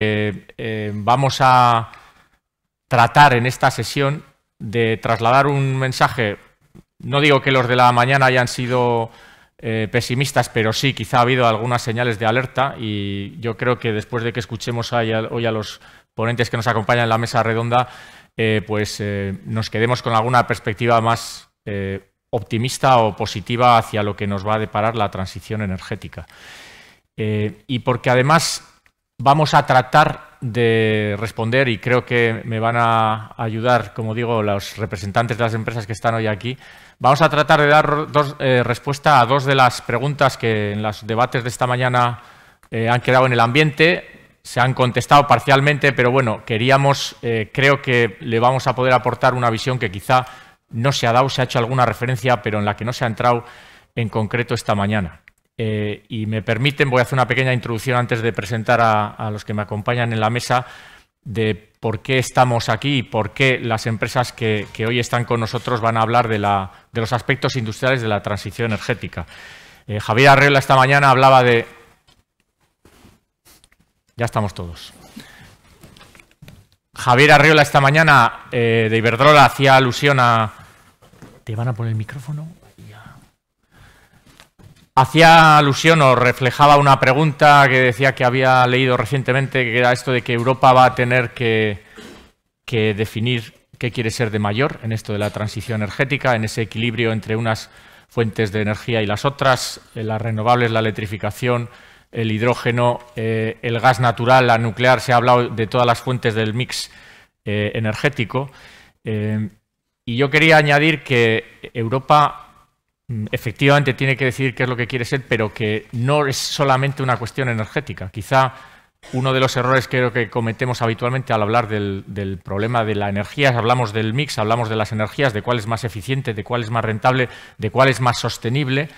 Eh, eh, vamos a tratar en esta sesión de trasladar un mensaje. No digo que los de la mañana hayan sido eh, pesimistas, pero sí, quizá ha habido algunas señales de alerta y yo creo que después de que escuchemos hoy a, hoy a los ponentes que nos acompañan en la mesa redonda, pues nos quedemos con alguna perspectiva más optimista o positiva hacia lo que nos va a deparar la transición energética. y porque además Vamos a tratar de responder y creo que me van a ayudar, como digo, los representantes de las empresas que están hoy aquí. Vamos a tratar de dar dos, eh, respuesta a dos de las preguntas que en los debates de esta mañana eh, han quedado en el ambiente. Se han contestado parcialmente, pero bueno, queríamos, eh, creo que le vamos a poder aportar una visión que quizá no se ha dado, se ha hecho alguna referencia, pero en la que no se ha entrado en concreto esta mañana. Eh, y me permiten, voy a hacer una pequeña introducción antes de presentar a, los que me acompañan en la mesa de por qué estamos aquí y por qué las empresas que, hoy están con nosotros van a hablar de, la, de los aspectos industriales de la transición energética. Eh, Javier Arreola esta mañana hablaba de... Ya estamos todos. Javier Arriola esta mañana eh, de Iberdrola hacía alusión a... ¿Te van a poner el micrófono? Hacía alusión o reflejaba una pregunta que decía que había leído recientemente, que era esto de que Europa va a tener que, definir qué quiere ser de mayor en esto de la transición energética, en ese equilibrio entre unas fuentes de energía y las otras, eh, las renovables, la electrificación, el hidrógeno, eh, el gas natural, la nuclear, se ha hablado de todas las fuentes del mix eh, energético. y yo quería añadir que Europa Mm, efectivamente tiene que decidir qué es lo que quiere ser, pero que no es solamente una cuestión energética. Quizá uno de los errores creo que cometemos habitualmente al hablar del, problema de la energía, hablamos del mix, hablamos de las energías, de cuál es más eficiente, de cuál es más rentable, de cuál es más sostenible.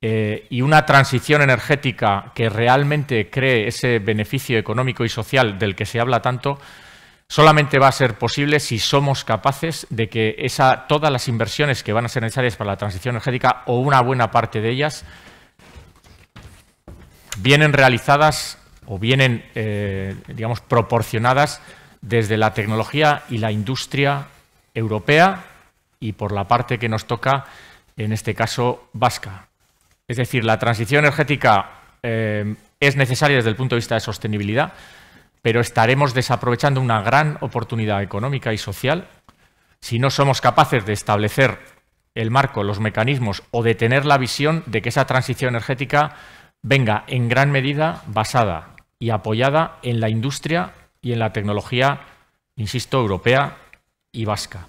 Eh, y una transición energética que realmente cree ese beneficio económico y social del que se habla tanto, solamente va a ser posible si somos capaces de que esa, todas las inversiones que van a ser necesarias para la transición energética o una buena parte de ellas vienen realizadas o vienen, eh, digamos, proporcionadas desde la tecnología y la industria europea y por la parte que nos toca, en este caso, vasca. Es decir, la transición energética eh, es necesaria desde el punto de vista de sostenibilidad, pero estaremos desaprovechando una gran oportunidad económica y social si no somos capaces de establecer el marco, los mecanismos o de tener la visión de que esa transición energética venga en gran medida basada y apoyada en la industria y en la tecnología, insisto, europea y vasca.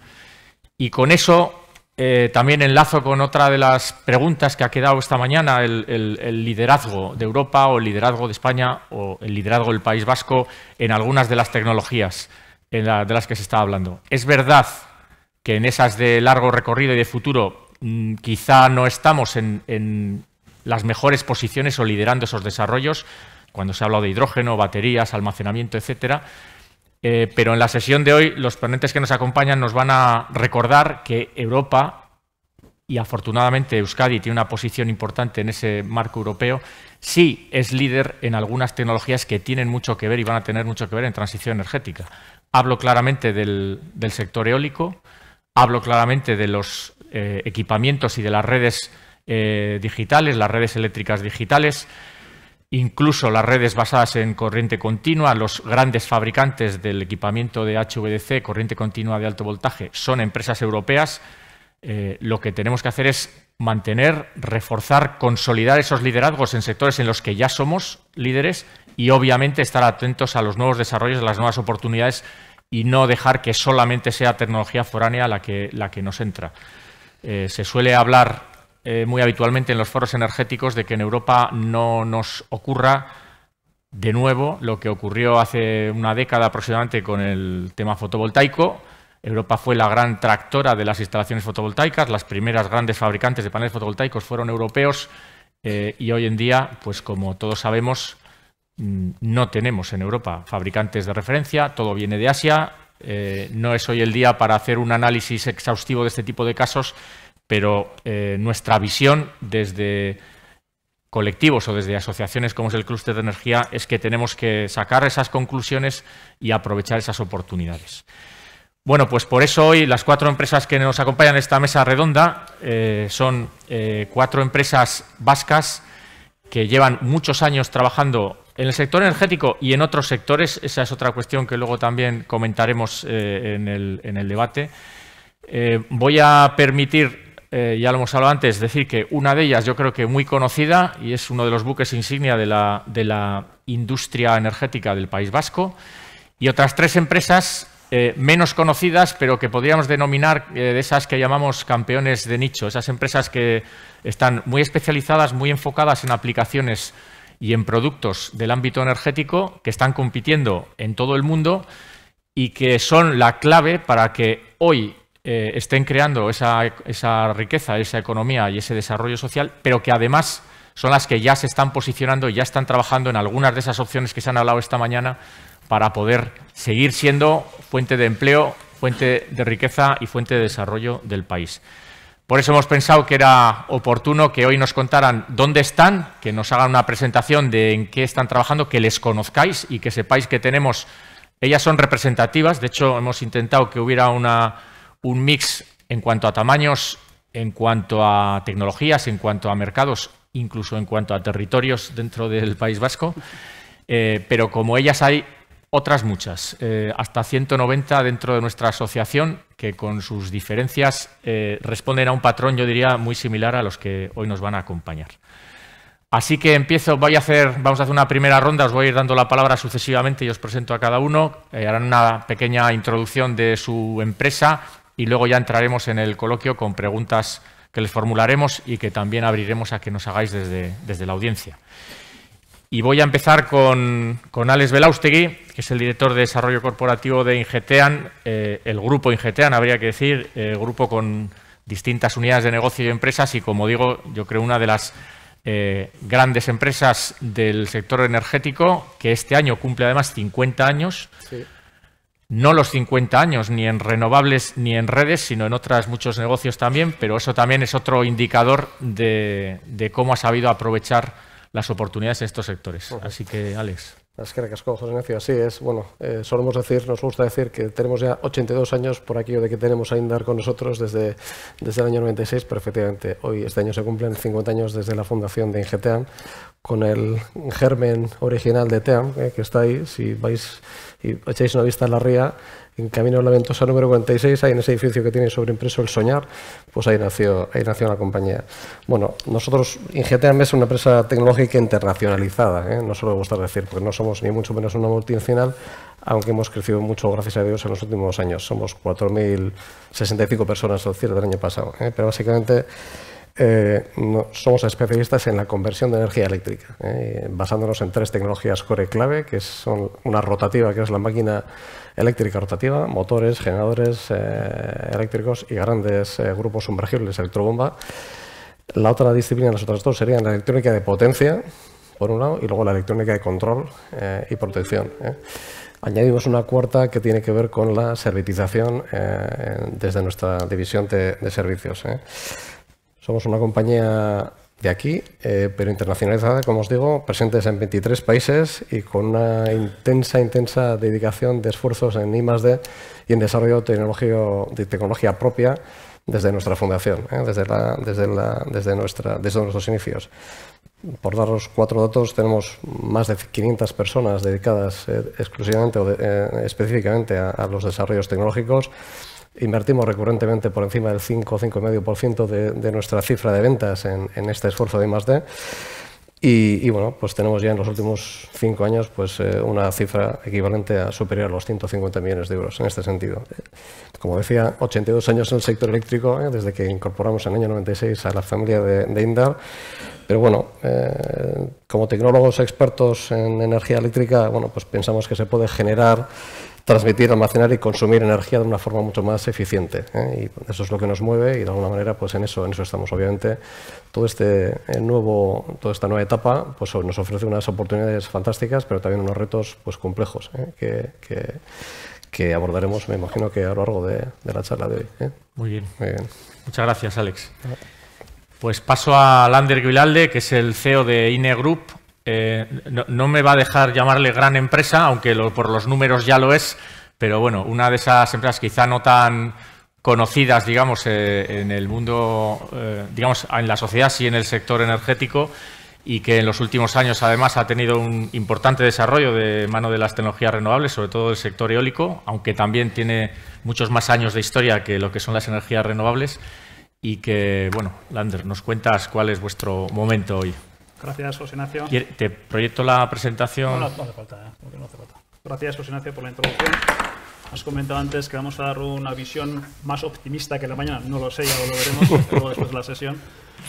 Y con eso eh, también enlazo con otra de las preguntas que ha quedado esta mañana, el, liderazgo de Europa o el liderazgo de España o el liderazgo del País Vasco en algunas de las tecnologías de las que se está hablando. Es verdad que en esas de largo recorrido y de futuro mm, quizá no estamos en, en las mejores posiciones o liderando esos desarrollos, cuando se ha hablado de hidrógeno, baterías, almacenamiento, etcétera, eh, pero en la sesión de hoy los ponentes que nos acompañan nos van a recordar que Europa, y afortunadamente Euskadi tiene una posición importante en ese marco europeo, sí es líder en algunas tecnologías que tienen mucho que ver y van a tener mucho que ver en transición energética. Hablo claramente del, sector eólico, hablo claramente de los eh, equipamientos y de las redes eh, digitales, las redes eléctricas digitales, incluso las redes basadas en corriente continua. Los grandes fabricantes del equipamiento de HVDC, corriente continua de alto voltaje, son empresas europeas. Eh, lo que tenemos que hacer es mantener, reforzar, consolidar esos liderazgos en sectores en los que ya somos líderes y obviamente estar atentos a los nuevos desarrollos, a las nuevas oportunidades y no dejar que solamente sea tecnología foránea la que, la que nos entra. Eh, se suele hablar eh, muy habitualmente en los foros energéticos de que en Europa no nos ocurra de nuevo lo que ocurrió hace una década aproximadamente con el tema fotovoltaico. Europa fue la gran tractora de las instalaciones fotovoltaicas, las primeras grandes fabricantes de paneles fotovoltaicos fueron europeos eh, y hoy en día, pues como todos sabemos, mm, no tenemos en Europa fabricantes de referencia, todo viene de Asia, eh, no es hoy el día para hacer un análisis exhaustivo de este tipo de casos, pero eh, nuestra visión desde colectivos o desde asociaciones como es el Clúster de Energía es que tenemos que sacar esas conclusiones y aprovechar esas oportunidades. Bueno, pues por eso hoy las cuatro empresas que nos acompañan en esta mesa redonda eh, son eh, cuatro empresas vascas que llevan muchos años trabajando en el sector energético y en otros sectores. Esa es otra cuestión que luego también comentaremos en, el, debate. voy a permitir eh, ya lo hemos hablado antes, decir que una de ellas yo creo que muy conocida y es uno de los buques insignia de la, industria energética del País Vasco, y otras tres empresas eh, menos conocidas, pero que podríamos denominar eh, de esas que llamamos campeones de nicho, esas empresas que están muy especializadas, muy enfocadas en aplicaciones y en productos del ámbito energético, que están compitiendo en todo el mundo y que son la clave para que hoy eh, estén creando esa, esa riqueza, esa economía y ese desarrollo social, pero que además son las que ya se están posicionando y ya están trabajando en algunas de esas opciones que se han hablado esta mañana para poder seguir siendo fuente de empleo, fuente de riqueza y fuente de desarrollo del país. Por eso hemos pensado que era oportuno que hoy nos contaran dónde están, que nos hagan una presentación de en qué están trabajando, que les conozcáis y que sepáis que tenemos... Ellas son representativas, de hecho hemos intentado que hubiera una un mix en cuanto a tamaños, en cuanto a tecnologías, en cuanto a mercados, incluso en cuanto a territorios dentro del País Vasco, eh, pero como ellas hay otras muchas, eh, hasta 190 dentro de nuestra asociación, que con sus diferencias eh, responden a un patrón, yo diría, muy similar a los que hoy nos van a acompañar. Así que empiezo, voy a hacer, vamos a hacer una primera ronda, os voy a ir dando la palabra sucesivamente y os presento a cada uno. harán una pequeña introducción de su empresa y luego ya entraremos en el coloquio con preguntas que les formularemos y que también abriremos a que nos hagáis desde, desde la audiencia. Y voy a empezar con, con Alex Belaustegui, que es el director de desarrollo corporativo de Ingetean, eh, el grupo Ingetean, habría que decir, eh, grupo con distintas unidades de negocio y empresas y, como digo, yo creo una de las eh, grandes empresas del sector energético, que este año cumple además 50 años. Sí no los 50 años, ni en renovables ni en redes, sino en otros muchos negocios también, pero eso también es otro indicador de, cómo ha sabido aprovechar las oportunidades en estos sectores. Así que, Alex. Es que recasco, José Ignacio, así es. Bueno, eh, solemos decir, nos gusta decir que tenemos ya 82 años por aquello de que tenemos a Indar con nosotros desde, desde el año 96, perfectamente. hoy, este año se cumplen 50 años desde la fundación de Ingeteam, con el germen original de Team, eh, que está ahí. Si vais y echáis una vista en la ría, en Camino de la Ventosa número 46, ahí en ese edificio que tiene sobreimpreso el Soñar, pues ahí nació, ahí nació la compañía. Bueno, nosotros, Ingeteam es una empresa tecnológica internacionalizada, eh, no solo lo gusta decir, porque no somos ni mucho menos una multinacional, aunque hemos crecido mucho, gracias a Dios, en los últimos años. Somos 4.065 personas al cierre del año pasado, eh, pero básicamente eh, somos especialistas en la conversión de energía eléctrica, eh, basándonos en tres tecnologías core clave, que son una rotativa, que es la máquina eléctrica rotativa, motores, generadores eh, eléctricos y grandes grupos sumergibles, electrobomba. La otra disciplina, las otras dos, serían la electrónica de potencia, por un lado, y luego la electrónica de control y protección. Añadimos una cuarta que tiene que ver con la servitización desde nuestra división de, servicios. Somos una compañía de aquí, eh, pero internacionalizada, como os digo, presentes en 23 países y con una intensa, intensa dedicación de esfuerzos en I+, D y en desarrollo de tecnología propia desde nuestra fundación, ¿eh? desde, desde, desde, nuestra, desde nuestros inicios. Por daros cuatro datos, tenemos más de 500 personas dedicadas eh, exclusivamente o específicamente a los desarrollos tecnológicos Invertimos recurrentemente por encima del 5 o 5,5% de, de nuestra cifra de ventas en, este esfuerzo de I+.D. Y, y, bueno, pues tenemos ya en los últimos cinco años pues, eh, una cifra equivalente a superior a los 150 millones de euros en este sentido. Como decía, 82 años en el sector eléctrico, eh, desde que incorporamos en el año 96 a la familia de, Indar. Pero bueno, eh, como tecnólogos expertos en energía eléctrica, bueno, pues pensamos que se puede generar transmitir, almacenar y consumir energía de una forma mucho más eficiente. ¿eh? Y eso es lo que nos mueve y de alguna manera pues en eso, en eso estamos. Obviamente todo este nuevo, toda esta nueva etapa pues, nos ofrece unas oportunidades fantásticas, pero también unos retos pues, complejos ¿eh? que, que, abordaremos, me imagino que a lo largo de, la charla de hoy. ¿eh? Muy, bien. Muchas gracias, Alex. Pues paso a Lander Guilalde, que es el CEO de INE Group, eh, no, me va a dejar llamarle gran empresa, aunque por los números ya lo es, pero bueno, una de esas empresas quizá no tan conocidas, digamos, eh, en el mundo, eh, digamos, en la sociedad, sí en el sector energético, y que en los últimos años además ha tenido un importante desarrollo de mano de las tecnologías renovables, sobre todo del sector eólico, aunque también tiene muchos más años de historia que lo que son las energías renovables, y que, bueno, Lander, nos cuentas cuál es vuestro momento hoy. Gracias, José Ignacio. ¿Te proyecto la presentación? No, no, hace falta, ¿eh? no Gracias, José Ignacio, por la introducción. Has comentado antes que vamos a dar una visión más optimista que la mañana. No lo sé, ya lo veremos después de la sesión.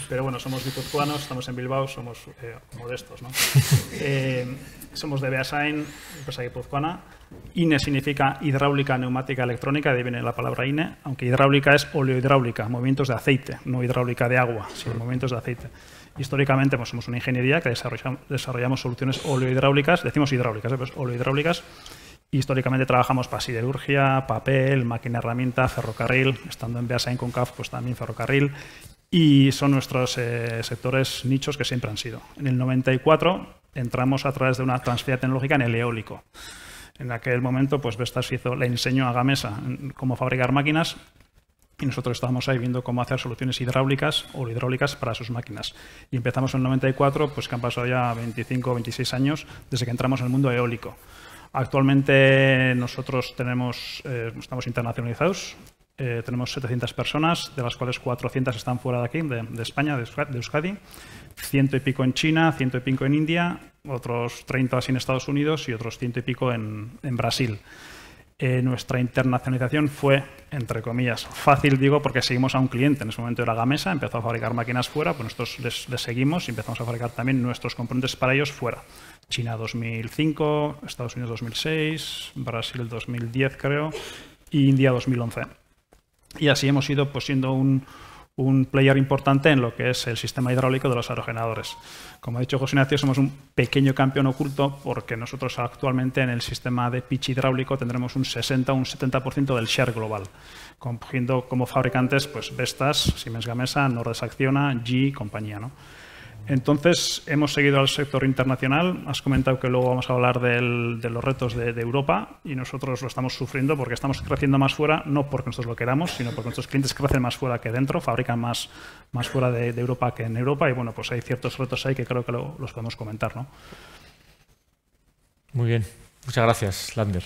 Pero bueno, somos guipuzcoanos, estamos en Bilbao, somos eh, modestos, ¿no? Eh, somos de Beasain, empresa guipuzcoana. INE significa hidráulica neumática electrónica, de ahí viene la palabra INE, aunque hidráulica es oleohidráulica, movimientos de aceite, no hidráulica de agua, sino movimientos de aceite históricamente pues, somos una ingeniería que desarrollamos, desarrollamos soluciones oleohidráulicas, decimos hidráulicas, ¿eh? pero pues, hidráulicas y históricamente trabajamos para siderurgia, papel, máquina herramienta, ferrocarril, estando en BASA en CAF, pues también ferrocarril, y son nuestros eh, sectores nichos que siempre han sido. En el 94 entramos a través de una transferencia tecnológica en el eólico. En aquel momento, pues Vestas hizo, le enseñó a Gamesa cómo fabricar máquinas y nosotros estábamos ahí viendo cómo hacer soluciones hidráulicas o hidráulicas para sus máquinas. Y empezamos en el 94, pues que han pasado ya 25 o 26 años desde que entramos en el mundo eólico. Actualmente nosotros tenemos, eh, estamos internacionalizados, eh, tenemos 700 personas, de las cuales 400 están fuera de aquí, de, España, de, Euskadi, ciento y pico en China, ciento y pico en India, otros 30 en Estados Unidos y otros ciento y pico en Brasil. Eh, nuestra internacionalización fue, entre comillas, fácil, digo, porque seguimos a un cliente. En ese momento era Gamesa, empezó a fabricar máquinas fuera, pues nosotros les, les seguimos y empezamos a fabricar también nuestros componentes para ellos fuera. China 2005, Estados Unidos 2006, Brasil 2010 creo, y India 2011. Y así hemos ido pues, siendo un, un player importante en lo que es el sistema hidráulico de los aerogeneradores. Como ha dicho José Ignacio, somos un pequeño campeón oculto porque nosotros actualmente en el sistema de pitch hidráulico tendremos un 60 o un 70% del share global, cogiendo como fabricantes pues Vestas, Siemens Gamesa, Nordes Acciona, G y compañía. ¿no? Entonces, hemos seguido al sector internacional. Has comentado que luego vamos a hablar de los retos de, Europa y nosotros lo estamos sufriendo porque estamos creciendo más fuera, no porque nosotros lo queramos, sino porque nuestros clientes crecen más fuera que dentro, fabrican más, fuera de, Europa que en Europa y bueno, pues hay ciertos retos ahí que creo que lo, los podemos comentar. ¿no? Muy bien. Muchas gracias, Lander.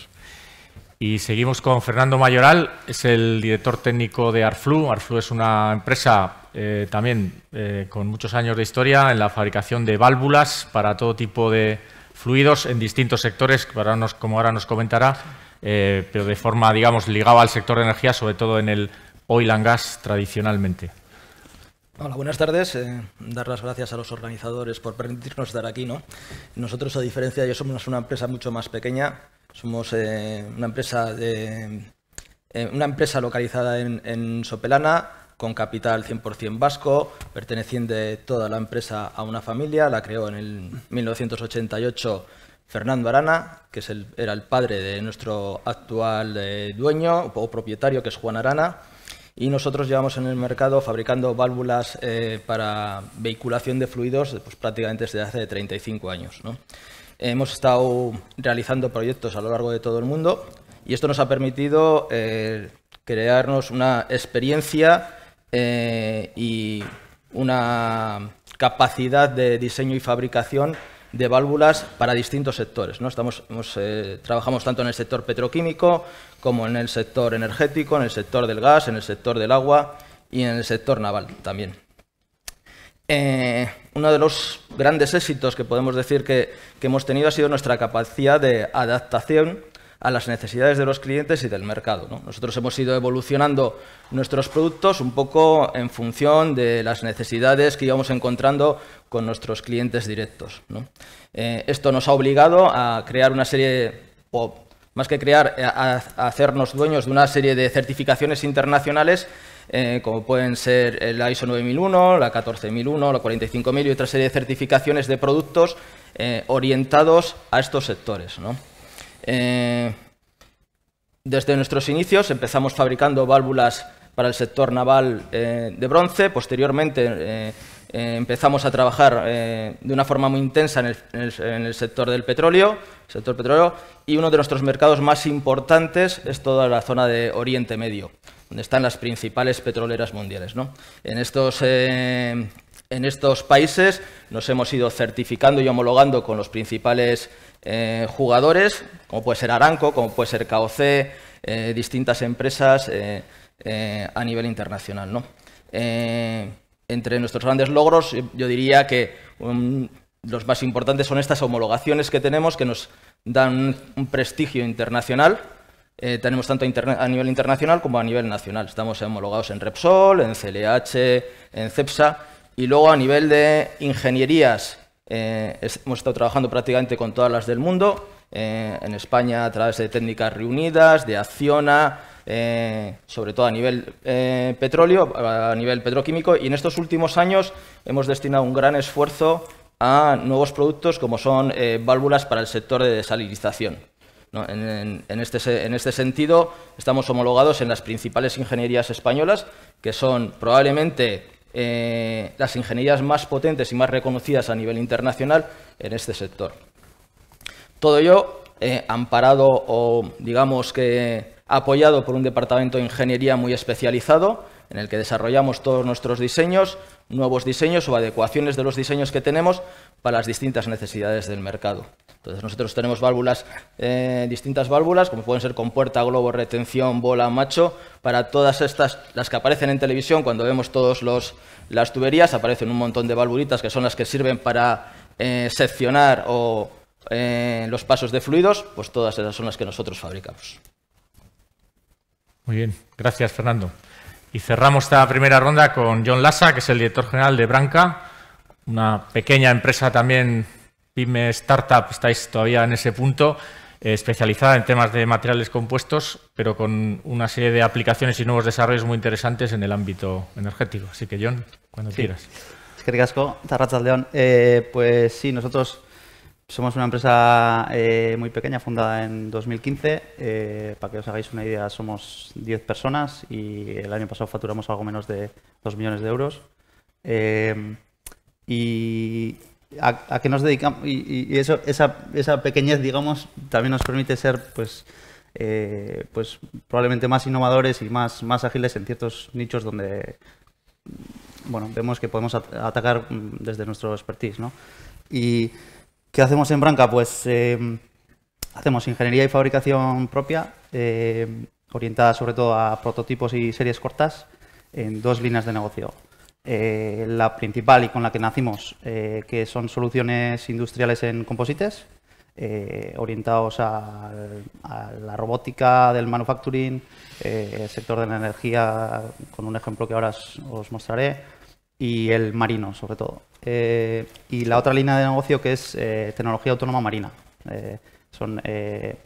Y seguimos con Fernando Mayoral, es el director técnico de Arflu. Arflu es una empresa eh, también eh, con muchos años de historia en la fabricación de válvulas para todo tipo de fluidos en distintos sectores, como ahora nos comentará, eh, pero de forma, digamos, ligada al sector de energía, sobre todo en el oil and gas tradicionalmente. Hola, buenas tardes. dar las gracias a los organizadores por permitirnos estar aquí. ¿no? Nosotros, a diferencia, de ellos, somos una empresa mucho más pequeña somos eh, eh, una, empresa localizada en, Sopelana, con capital 100% vasco, perteneciente toda la empresa a una familia. La creó en el 1988 Fernando Arana, que era el padre de nuestro actual eh, dueño o propietario, que es Juan Arana. Y nosotros llevamos en el mercado fabricando válvulas para vehiculación de fluidos pues prácticamente desde hace 35 años. ¿no? Hemos estado realizando proyectos a lo largo de todo el mundo y esto nos ha permitido eh, crearnos una experiencia eh, y una capacidad de diseño y fabricación de válvulas para distintos sectores. ¿no? Estamos, eh, trabajamos tanto en el sector petroquímico como en el sector energético, en el sector del gas, en el sector del agua y en el sector naval también. Eh, uno de los grandes éxitos que podemos decir que, hemos tenido ha sido nuestra capacidad de adaptación a las necesidades de los clientes y del mercado. Nosotros hemos ido evolucionando nuestros productos un poco en función de las necesidades que íbamos encontrando con nuestros clientes directos. Eh, esto nos ha obligado a crear una serie, o más que crear, a hacernos dueños de una serie de certificaciones internacionales eh, como pueden ser eh, la ISO 9001, la 14001, la 45000 y otra serie de certificaciones de productos eh, orientados a estos sectores. desde nuestros inicios empezamos fabricando válvulas para el sector naval de bronce, posteriormente empezamos a trabajar de una forma muy intensa en el, sector del petróleo, sector petróleo, y uno de nuestros mercados más importantes es toda la zona de Oriente Medio donde están las principales petroleras mundiales. En, estos, eh, en estos países nos hemos ido certificando y homologando con los principales eh, jugadores, como puede ser Aranco, como puede ser KOC, eh, distintas empresas a nivel internacional. entre nuestros grandes logros, yo diría que los más importantes son estas homologaciones que tenemos que nos dan un prestigio internacional eh, tenemos tanto a, nivel internacional como a nivel nacional. Estamos homologados en Repsol, en CLH, en CEPSA y luego a nivel de ingenierías eh, hemos estado trabajando prácticamente con todas las del mundo, eh, en España a través de técnicas reunidas, de Acciona, sobre todo a nivel petróleo, a nivel petroquímico, y en estos últimos años hemos destinado un gran esfuerzo a nuevos productos como son válvulas para el sector de desalinización. Este en, este, sentido, estamos homologados en las principales ingenierías españolas, que son probablemente eh, las ingenierías más potentes y más reconocidas a nivel internacional en este sector. Todo ello eh, amparado o, digamos que, apoyado por un departamento de ingeniería muy especializado en el que desarrollamos todos nuestros diseños, nuevos diseños o adecuaciones de los diseños que tenemos para las distintas necesidades del mercado. Entonces nosotros tenemos válvulas, eh, distintas válvulas, como pueden ser compuerta, globo, retención, bola, macho, para todas estas, las que aparecen en televisión cuando vemos todas las tuberías, aparecen un montón de válvulitas que son las que sirven para eh, seccionar eh, los pasos de fluidos, pues todas esas son las que nosotros fabricamos. Muy bien, gracias Fernando. Y cerramos esta primera ronda con John Lassa, que es el director general de Branca, una pequeña empresa también, pyme startup, estáis todavía en ese punto, eh, especializada en temas de materiales compuestos, pero con una serie de aplicaciones y nuevos desarrollos muy interesantes en el ámbito energético. Así que, John, cuando quieras. Es que ricasco, León. Eh, pues sí, nosotros somos una empresa eh, muy pequeña, fundada en 2015. Eh, para que os hagáis una idea, somos 10 personas y el año pasado facturamos algo menos de 2 millones de euros. Eh, ¿Y a, qué nos dedicamos? Y, eso, esa, esa, pequeñez, digamos, también nos permite ser pues, pues, probablemente más innovadores y más, más ágiles en ciertos nichos donde bueno, vemos que podemos atacar mm, desde nuestro expertise. ¿no? Y ¿Qué hacemos en Branca? Pues eh, hacemos ingeniería y fabricación propia, eh, orientada sobre todo a prototipos y series cortas, en dos líneas de negocio. Eh, la principal y con la que nacimos, que son soluciones industriales en composites, orientados a, la robótica del manufacturing, el sector de la energía, con un ejemplo que ahora os mostraré, y el marino, sobre todo. Eh, y la otra línea de negocio que es eh, tecnología autónoma marina. Eh, son,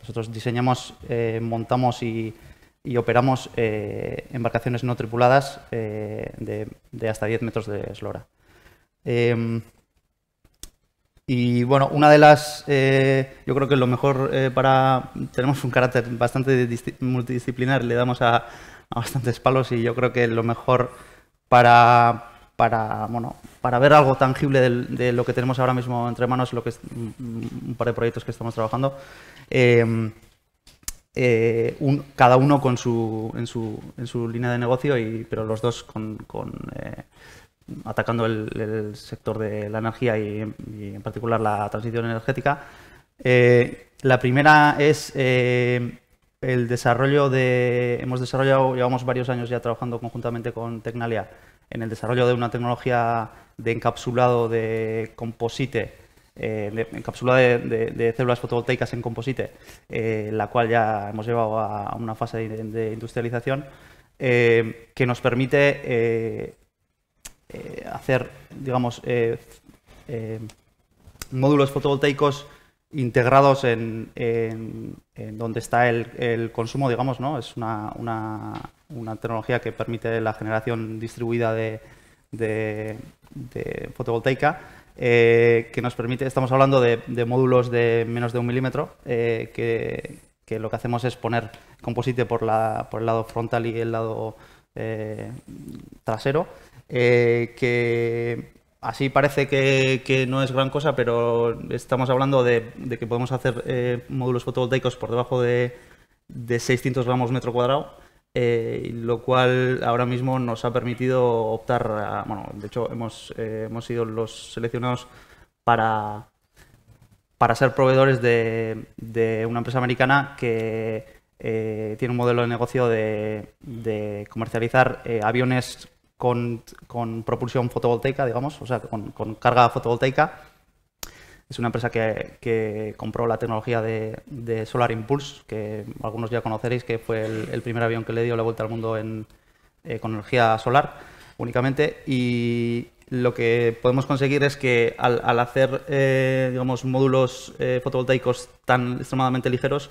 nosotros diseñamos, montamos y, operamos embarcaciones no tripuladas de, hasta 10 metros de eslora. Em, y bueno, una de las, yo creo que lo mejor para, tenemos un carácter bastante multidisciplinar, le damos a, bastantes palos y yo creo que lo mejor para para, bueno, para ver algo tangible de, lo que tenemos ahora mismo entre manos, lo que es mm, mm, un par de proyectos que estamos trabajando. Em, eh, cada uno con en, su, línea de negocio, pero los dos con, eh, atacando el, sector de la energía y, y, en particular la transición energética. Eh, la primera es el desarrollo de... Hemos desarrollado, llevamos varios años ya trabajando conjuntamente con Tecnalia en el desarrollo de una tecnología de encapsulado de composite, eh, de, células fotovoltaicas en composite, eh, la cual ya hemos llevado a, una fase de, industrialización, eh, que nos permite hacer, digamos, módulos fotovoltaicos integrados en, donde está el, consumo, digamos, ¿no? Es una, tecnología que permite la generación distribuida de, fotovoltaica. Eh, que nos permite, estamos hablando de, módulos de menos de un milímetro, eh, que, lo que hacemos es poner composite por, por el lado frontal y el lado eh, trasero, que así parece que, no es gran cosa, pero estamos hablando de, que podemos hacer eh, módulos fotovoltaicos por debajo de, 600 gramos metro cuadrado, eh, lo cual ahora mismo nos ha permitido optar bueno, de hecho hemos, eh, hemos sido los seleccionados para, para ser proveedores de una empresa americana que tiene un modelo de negocio de, comercializar aviones con, propulsión fotovoltaica, digamos, o sea, con, carga fotovoltaica. Es una empresa que, compró la tecnología de, Solar Impulse, que algunos ya conoceréis, que fue el, primer avión que le dio la vuelta al mundo eh, con energía solar únicamente. Y lo que podemos conseguir es que al, hacer eh, digamos, módulos eh, fotovoltaicos tan extremadamente ligeros,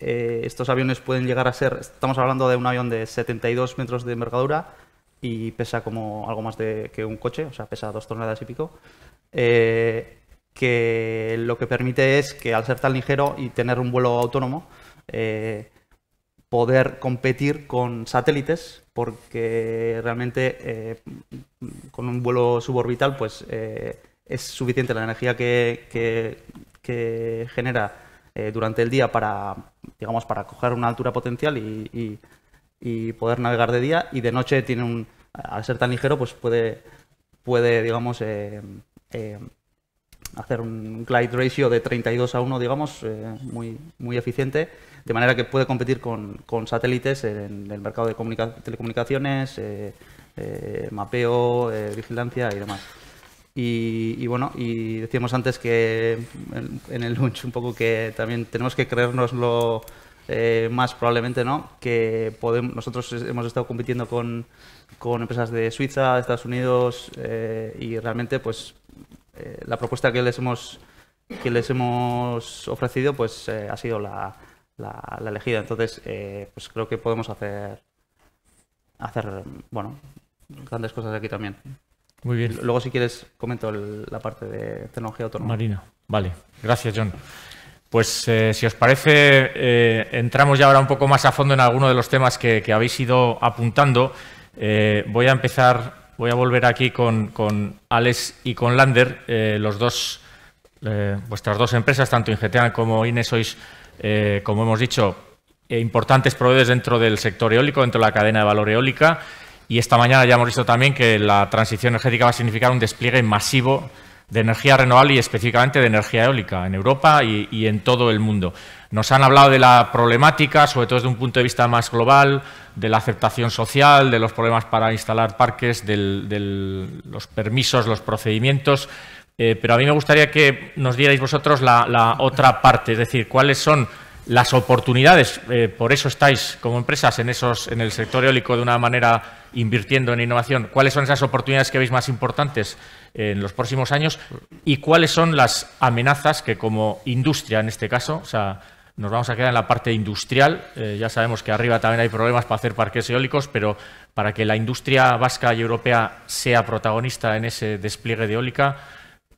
estos aviones pueden llegar a ser, estamos hablando de un avión de 72 metros de envergadura, y pesa como algo más que un coche, o sea, pesa dos toneladas y pico, eh, que lo que permite es que al ser tan ligero y tener un vuelo autónomo, eh, poder competir con satélites, porque realmente eh, con un vuelo suborbital pues es suficiente la energía que, genera durante el día para, digamos, para coger una altura potencial y y poder navegar de día y de noche tiene un, al ser tan ligero, pues puede, puede digamos, eh, eh, hacer un glide ratio de 32 a 1, digamos, eh, muy, muy eficiente, de manera que puede competir con, con satélites en el mercado de telecomunicaciones, mapeo, vigilancia y demás. Y, bueno, y decíamos antes que en, el lunch un poco que también tenemos que creernos lo eh, más probablemente no, que podemos, nosotros hemos estado compitiendo con, empresas de Suiza, de Estados Unidos eh, y realmente pues eh, la propuesta que les hemos, que les hemos ofrecido pues ha sido la, la, elegida. Entonces pues creo que podemos hacer, hacer bueno, grandes cosas aquí también. Muy bien. Luego, si quieres, comento la parte de tecnología autónoma. Marina. Vale. Gracias, John. Pues eh, si os parece, eh, entramos ya ahora un poco más a fondo en alguno de los temas que, habéis ido apuntando. Eh, voy a empezar, voy a volver aquí con, Alex y con Lander, los dos, vuestras dos empresas, tanto Ingetean como Inesois, sois, como hemos dicho, importantes proveedores dentro del sector eólico, dentro de la cadena de valor eólica. Y esta mañana ya hemos visto también que la transición energética va a significar un despliegue masivo de energía renovable y específicamente de energía eólica en Europa y, en todo el mundo. Nos han hablado de la problemática, sobre todo desde un punto de vista más global, de la aceptación social, de los problemas para instalar parques, de los permisos, los procedimientos, eh, pero a mí me gustaría que nos dierais vosotros la, otra parte, es decir, cuáles son las oportunidades, eh, por eso estáis como empresas en, esos, en el sector eólico de una manera invirtiendo en innovación, ¿cuáles son esas oportunidades que veis más importantes en los próximos años y cuáles son las amenazas que como industria en este caso, o sea, nos vamos a quedar en la parte industrial. Eh, ya sabemos que arriba también hay problemas para hacer parques eólicos, pero para que la industria vasca y europea sea protagonista en ese despliegue de eólica,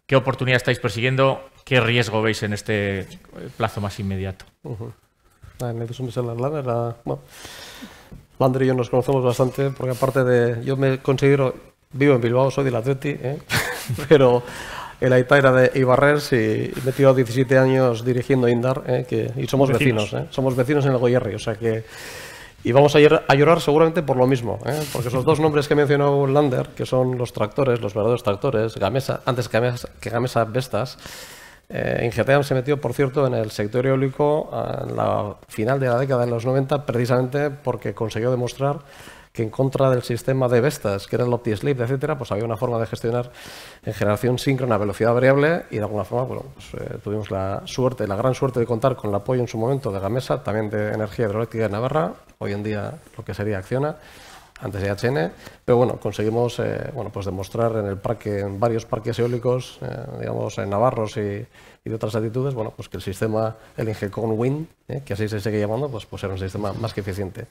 ¿qué oportunidad estáis persiguiendo? ¿Qué riesgo veis en este eh, plazo más inmediato? Bueno, y yo nos conocemos bastante, porque aparte de. Yo me considero Vivo en Bilbao, soy del Atleti, ¿eh? pero el la era de Ibarres y he metido 17 años dirigiendo Indar ¿eh? que, y somos vecinos, ¿eh? somos vecinos en el Goyerri, o sea que... Y vamos a, ir, a llorar seguramente por lo mismo, ¿eh? porque esos dos nombres que mencionó Lander, que son los tractores, los verdaderos tractores, Gamesa, antes que Gamesa, que Vestas, Ingeteam se metió, por cierto, en el sector eólico en la final de la década de los 90, precisamente porque consiguió demostrar en contra del sistema de Vestas, que era el OptiSleep, etcétera, pues había una forma de gestionar en generación síncrona a velocidad variable y de alguna forma pues, eh, tuvimos la suerte, la gran suerte de contar con el apoyo en su momento de Gamesa, también de Energía Hidroeléctrica de Navarra, hoy en día lo que sería Acciona, antes de HN, pero bueno, conseguimos eh, bueno, pues demostrar en el parque, en varios parques eólicos, eh, digamos en Navarros y, de otras latitudes, bueno, pues que el sistema, el Ingecon Wind, que así se sigue llamando, pues, pues era un sistema más que eficiente.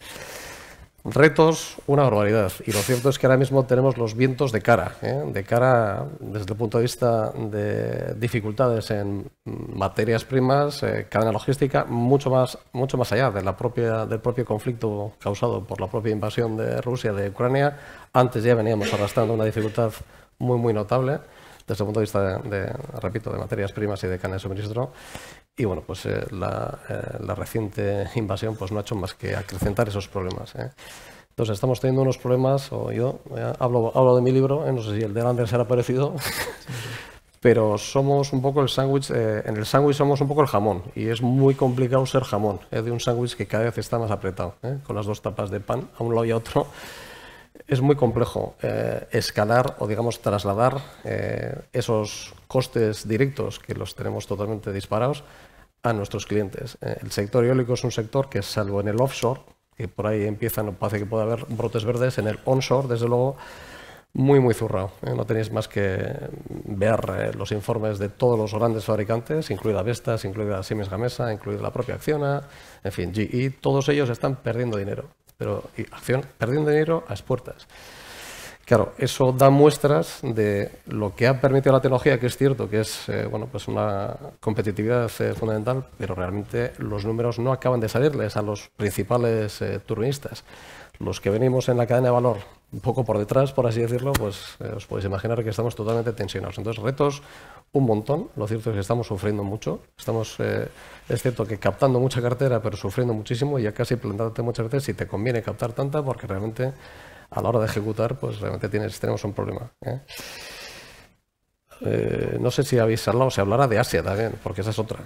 Retos, una barbaridad. Y lo cierto es que ahora mismo tenemos los vientos de cara, ¿eh? de cara desde el punto de vista de dificultades en materias primas, eh, cadena logística, mucho más, mucho más allá del propio conflicto causado por la propia invasión de Rusia de Ucrania. Antes ya veníamos arrastrando una dificultad muy, muy notable desde el punto de vista de, repito, de materias primas y de cadena de suministro. Y bueno, pues eh, eh, la, reciente invasión pues, no ha hecho más que acrecentar esos problemas. ¿eh? Entonces estamos teniendo unos problemas, o yo hablo, hablo de mi libro, no sé si el de Lander será parecido, pero somos un poco el sándwich, en el sándwich somos un poco el jamón, y es muy complicado ser jamón, es de un sándwich que cada vez está más apretado, con las dos tapas de pan a un lado y a otro es muy complejo eh, escalar o, digamos, trasladar eh, esos costes directos que los tenemos totalmente disparados a nuestros clientes. Eh, el sector eólico es un sector que, salvo en el offshore, que por ahí empiezan, parece que puede haber brotes verdes, en el onshore, desde luego, muy, muy zurrado. no tenéis más que ver los informes de todos los grandes fabricantes, incluida Vestas, incluida Siemens Gamesa, incluida la propia Acciona, en fin, y e, todos ellos están perdiendo dinero pero acción, perdiendo dinero a expuertas. Claro, eso da muestras de lo que ha permitido la tecnología, que es cierto que es eh, bueno, pues una competitividad eh, fundamental, pero realmente los números no acaban de salirles a los principales eh, turbinistas. Los que venimos en la cadena de valor un poco por detrás, por así decirlo, pues eh, os podéis imaginar que estamos totalmente tensionados. Entonces, retos un montón. Lo cierto es que estamos sufriendo mucho. Estamos, eh, es cierto que captando mucha cartera, pero sufriendo muchísimo y ya casi plantándote muchas veces si te conviene captar tanta porque realmente a la hora de ejecutar, pues realmente tenemos un problema. ¿eh? no sé si habéis hablado, se hablará de Asia también, porque esa es otra.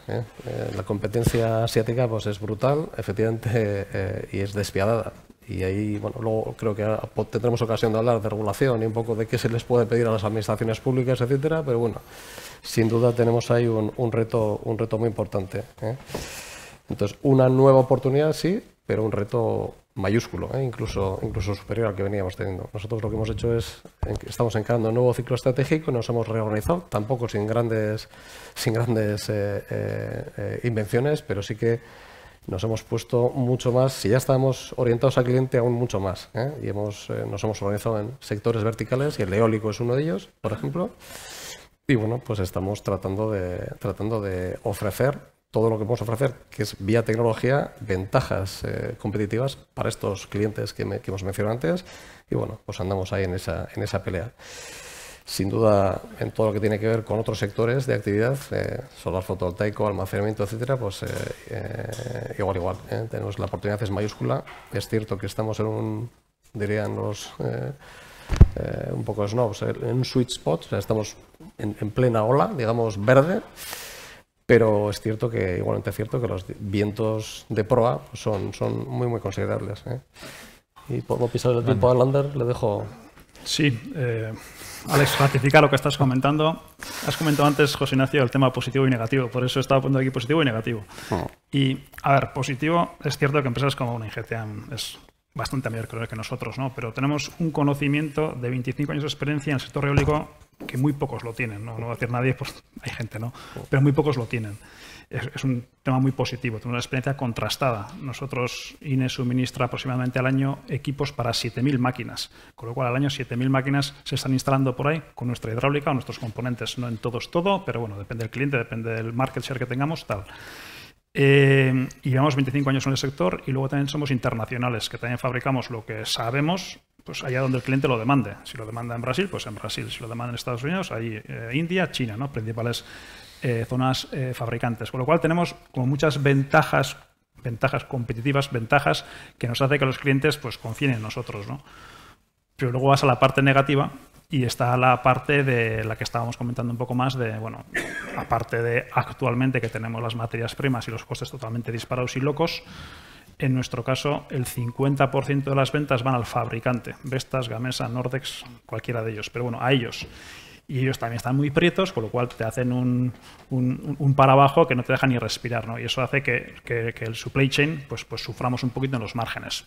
la competencia asiática pues, es brutal, efectivamente, y es despiadada. Y ahí, bueno, luego creo que tendremos ocasión de hablar de regulación y un poco de qué se les puede pedir a las administraciones públicas, etcétera, pero bueno, sin duda tenemos ahí un, reto, un reto muy importante. ¿eh? Entonces, una nueva oportunidad, sí, pero un reto mayúsculo, ¿eh? incluso, incluso superior al que veníamos teniendo. Nosotros lo que hemos hecho es, estamos encarando un nuevo ciclo estratégico, nos hemos reorganizado, tampoco sin grandes, sin grandes eh, invenciones, pero sí que nos hemos puesto mucho más, si ya estábamos orientados al cliente, aún mucho más. ¿eh? Y hemos, eh, nos hemos organizado en sectores verticales y el eólico es uno de ellos, por ejemplo. Y bueno, pues estamos tratando de, tratando de ofrecer todo lo que podemos ofrecer, que es vía tecnología, ventajas eh, competitivas para estos clientes que, que hemos mencionado antes. Y bueno, pues andamos ahí en esa, en esa pelea. Sin duda, en todo lo que tiene que ver con otros sectores de actividad, eh, solar fotovoltaico, almacenamiento, etcétera, pues eh, eh, igual, igual. Tenemos la oportunidad es mayúscula. Es cierto que estamos en un, dirían los un poco snobs, en un sweet spot, estamos en, plena ola, digamos, verde. Pero es cierto que, igualmente es cierto que los vientos de proa son, son muy, muy considerables. Y por pisar el tiempo de Lander, le dejo Sí, Alex, ratifica lo que estás comentando. Has comentado antes, José Ignacio, el tema positivo y negativo. Por eso estaba poniendo aquí positivo y negativo. Oh. Y, a ver, positivo, es cierto que empresas como una es bastante mayor que nosotros, ¿no? Pero tenemos un conocimiento de 25 años de experiencia en el sector eólico que muy pocos lo tienen, ¿no? No va a decir nadie, pues hay gente, ¿no? Oh. Pero muy pocos lo tienen es, un tema muy positivo, tenemos una experiencia contrastada. Nosotros, INE suministra aproximadamente al año equipos para 7.000 máquinas, con lo cual al año 7.000 máquinas se están instalando por ahí con nuestra hidráulica nuestros componentes, no en todos todo, pero bueno, depende del cliente, depende del market share que tengamos, tal. Eh, y llevamos 25 años en el sector y luego también somos internacionales, que también fabricamos lo que sabemos, pues allá donde el cliente lo demande. Si lo demanda en Brasil, pues en Brasil. Si lo demanda en Estados Unidos, ahí eh, India, China, ¿no? Principales eh, zonas eh, fabricantes. Con lo cual tenemos como muchas ventajas, ventajas competitivas, ventajas que nos hace que los clientes pues, confíen en nosotros. ¿no? Pero luego vas a la parte negativa y está la parte de la que estábamos comentando un poco más de, bueno, aparte de actualmente que tenemos las materias primas y los costes totalmente disparados y locos, en nuestro caso, el 50% de las ventas van al fabricante, Vestas, Gamesa, Nordex, cualquiera de ellos, pero bueno, a ellos y ellos también están muy prietos, con lo cual te hacen un, un, para abajo que no te deja ni respirar, ¿no? Y eso hace que, el supply chain pues, pues suframos un poquito en los márgenes.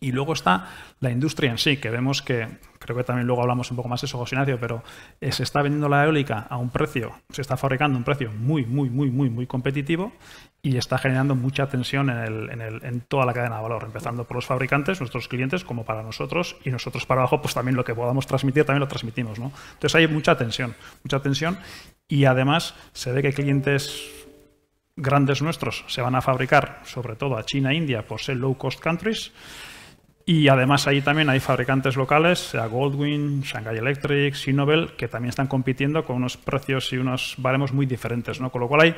Y luego está la industria en sí, que vemos que, creo que también luego hablamos un poco más de eso, José Ignacio, pero eh, se está vendiendo la eólica a un precio, se está fabricando a un precio muy, muy, muy, muy, muy competitivo y está generando mucha tensión en, toda la cadena de valor, empezando por los fabricantes, nuestros clientes, como para nosotros, y nosotros para abajo, pues también lo que podamos transmitir, también lo transmitimos. ¿no? Entonces hay mucha tensión, mucha tensión, y además se ve que clientes grandes nuestros se van a fabricar, sobre todo a China e India, por ser low cost countries. Y además ahí también hay fabricantes locales, sea Goldwyn, Shanghai Electric, Sinovel, que también están compitiendo con unos precios y unos baremos muy diferentes, ¿no? Con lo cual hay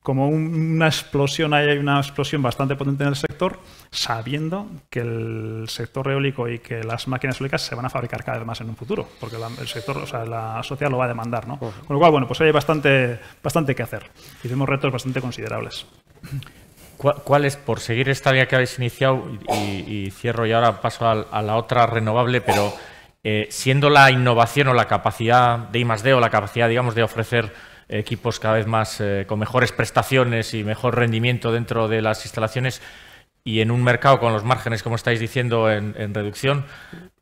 como una explosión, hay una explosión bastante potente en el sector, sabiendo que el sector eólico y que las máquinas eólicas se van a fabricar cada vez más en un futuro, porque la, el sector, o sea, la sociedad lo va a demandar, ¿no? Con lo cual, bueno, pues hay bastante, bastante que hacer y tenemos retos bastante considerables. ¿Cuál es, por seguir esta vía que habéis iniciado, y, cierro y ahora paso a, la otra renovable, pero eh, siendo la innovación o la capacidad de I+, D, o la capacidad, digamos, de ofrecer equipos cada vez más eh, con mejores prestaciones y mejor rendimiento dentro de las instalaciones y en un mercado con los márgenes, como estáis diciendo, en, reducción,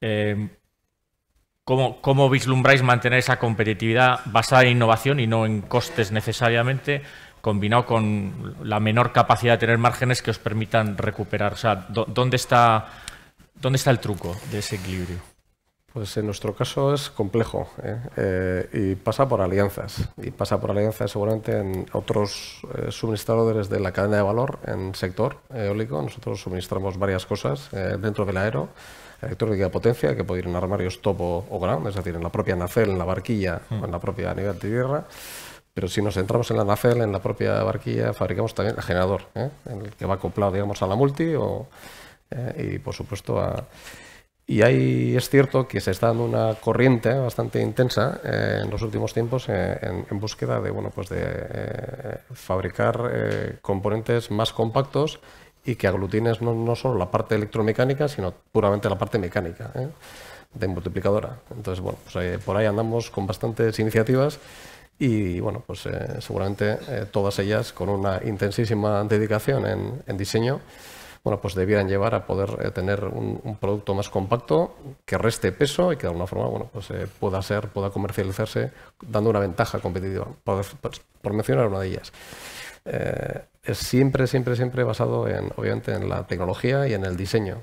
eh, ¿cómo vislumbráis mantener esa competitividad basada en innovación y no en costes necesariamente? combinado con la menor capacidad de tener márgenes que os permitan recuperar. O sea, ¿dónde está, dónde está el truco de ese equilibrio? Pues en nuestro caso es complejo ¿eh? Eh, y pasa por alianzas. Y pasa por alianzas seguramente en otros eh, suministradores de la cadena de valor en sector eólico. Nosotros suministramos varias cosas dentro del aero electrónica de potencia, que puede ir en armarios topo o, o es decir, en la propia nacel, en la barquilla mm. o en la propia nivel de tierra. Pero si nos centramos en la Nafel, en la propia barquilla, fabricamos también el generador, ¿eh? el que va acoplado, a la multi eh, y, por supuesto, a... Y ahí es cierto que se está dando una corriente bastante intensa eh, en los últimos tiempos en, búsqueda de, pues de fabricar componentes más compactos y que aglutines no, solo la parte electromecánica, sino puramente la parte mecánica de multiplicadora. Entonces, bueno, pues por ahí andamos con bastantes iniciativas y bueno, pues eh, seguramente eh, todas ellas con una intensísima dedicación en, diseño, bueno, pues debieran llevar a poder eh, tener un, producto más compacto que reste peso y que de alguna forma, bueno, pues pueda ser, pueda comercializarse dando una ventaja competitiva, por, mencionar una de ellas. es siempre, siempre, siempre basado en, obviamente, en la tecnología y en el diseño.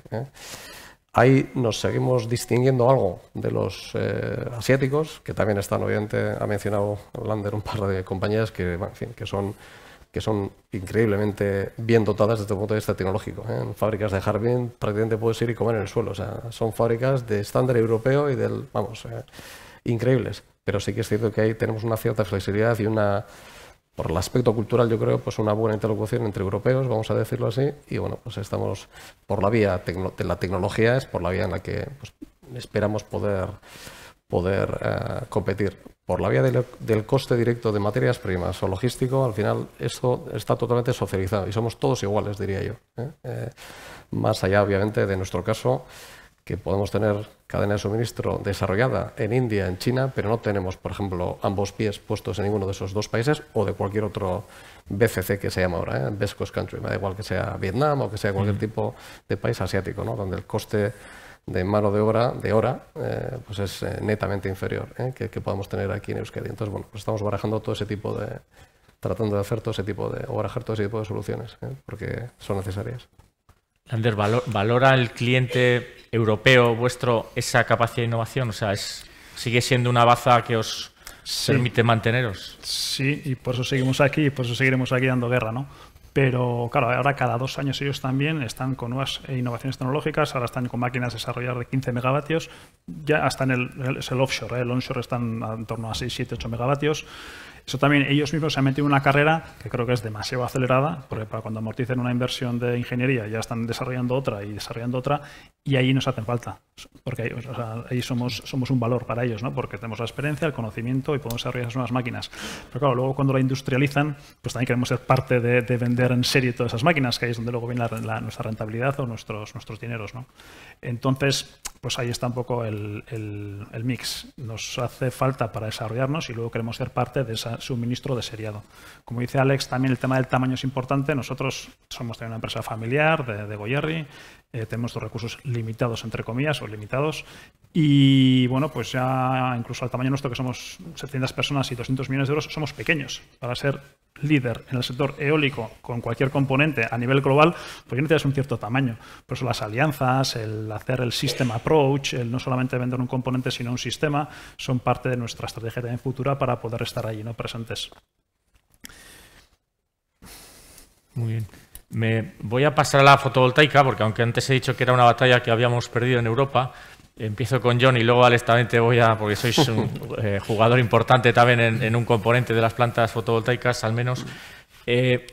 Ahí nos seguimos distinguiendo algo de los eh, asiáticos, que también están, obviamente, ha mencionado Lander un par de compañías que, que son que son increíblemente bien dotadas desde el punto de vista tecnológico. En ¿eh? fábricas de Harbin prácticamente puedes ir y comer en el suelo. O sea, son fábricas de estándar europeo y del, vamos, eh, increíbles. Pero sí que es cierto que ahí tenemos una cierta flexibilidad y una por el aspecto cultural, yo creo, pues una buena interlocución entre europeos, vamos a decirlo así, y bueno, pues estamos por la vía de la tecnología, es por la vía en la que pues, esperamos poder, poder eh, competir. Por la vía del, coste directo de materias primas o logístico, al final esto está totalmente socializado y somos todos iguales, diría yo. ¿eh? Eh, más allá, obviamente, de nuestro caso, que podemos tener cadena de suministro desarrollada en India, en China, pero no tenemos, por ejemplo, ambos pies puestos en ninguno de esos dos países o de cualquier otro BCC que se llama ahora, ¿eh? Best Coast Country, da igual que sea Vietnam o que sea cualquier tipo de país asiático, donde el coste de mano de obra de hora eh, pues es eh, netamente inferior que, que podamos tener aquí en Euskadi. Entonces, bueno, pues estamos barajando todo ese tipo de, tratando de hacer todo ese tipo de, o barajar todo ese tipo de soluciones, porque son necesarias. ¿valora el cliente europeo vuestro esa capacidad de innovación? O sea, es, ¿sigue siendo una baza que os permite manteneros? Sí, y por eso seguimos aquí y por eso seguiremos aquí dando guerra, ¿no? Pero claro, ahora cada dos años ellos también están con nuevas eh, innovaciones tecnológicas, ahora están con máquinas desarrolladas de 15 megavatios, ya hasta en el, el offshore, ¿eh? el onshore están en torno a 6, 7, 8 megavatios. Eso también, ellos mismos se han metido en una carrera que creo que es demasiado acelerada, porque para cuando amorticen una inversión de ingeniería ya están desarrollando otra y desarrollando otra, y ahí nos hacen falta, porque ahí, somos, somos un valor para ellos, ¿no? porque tenemos la experiencia, el conocimiento y podemos desarrollar esas nuevas máquinas. Pero claro, luego cuando la industrializan, pues también queremos ser parte de, vender en serie todas esas máquinas, que ahí es donde luego viene nuestra rentabilidad o nuestros, nuestros dineros. ¿no? Entonces, pues ahí está un poco el, mix. Nos hace falta para desarrollarnos y luego queremos ser parte de ese suministro de seriado. Como dice Alex, también el tema del tamaño es importante. Nosotros somos también una empresa familiar de, de Goyerri. Eh, tenemos dos recursos limitados, entre comillas, o limitados. Y bueno, pues ya incluso al tamaño nuestro, que somos 700 personas y 200 millones de euros, somos pequeños. Para ser líder en el sector eólico con cualquier componente a nivel global, pues ya necesitas un cierto tamaño. Por eso las alianzas, el hacer el system approach, el no solamente vender un componente, sino un sistema, son parte de nuestra estrategia también futura para poder estar allí, ¿no? Presentes. Muy bien. Me voy a pasar a la fotovoltaica, porque aunque antes he dicho que era una batalla que habíamos perdido en Europa, empiezo con John y luego honestamente voy a, porque sois un eh, jugador importante también en, un componente de las plantas fotovoltaicas, al menos. Eh,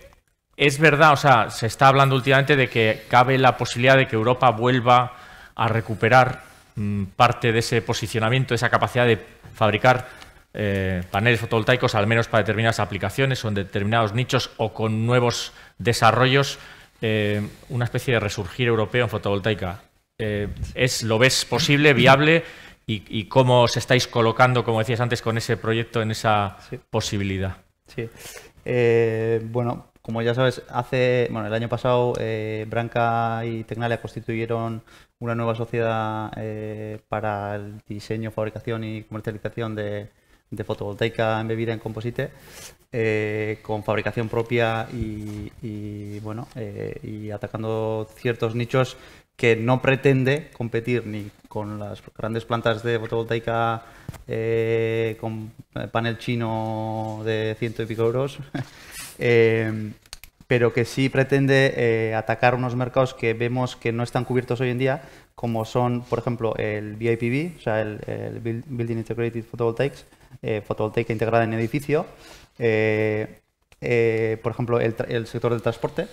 es verdad, o sea, se está hablando últimamente de que cabe la posibilidad de que Europa vuelva a recuperar mm, parte de ese posicionamiento, esa capacidad de fabricar eh, paneles fotovoltaicos, al menos para determinadas aplicaciones o en determinados nichos o con nuevos desarrollos, eh, una especie de resurgir europeo en fotovoltaica. Eh, es, ¿Lo ves posible, viable? Y, cómo os estáis colocando, como decías antes, con ese proyecto en esa posibilidad? Sí. bueno, como ya sabes, hace, bueno, el año pasado Branca y Tecnalia constituyeron una nueva sociedad para el diseño, fabricación y comercialización de, de fotovoltaica embebida en composite eh, con fabricación propia y, bueno eh, y atacando ciertos nichos que no pretende competir ni con las grandes plantas de fotovoltaica eh, con panel chino de ciento y pico euros, pero que sí pretende atacar unos mercados que vemos que no están cubiertos hoy en día, como son, por ejemplo, el BIPV, o sea, el Building Integrated Photovoltaics, eh, fotovoltaica integrada en edificio. Eh, eh, por ejemplo, el, sector del transporte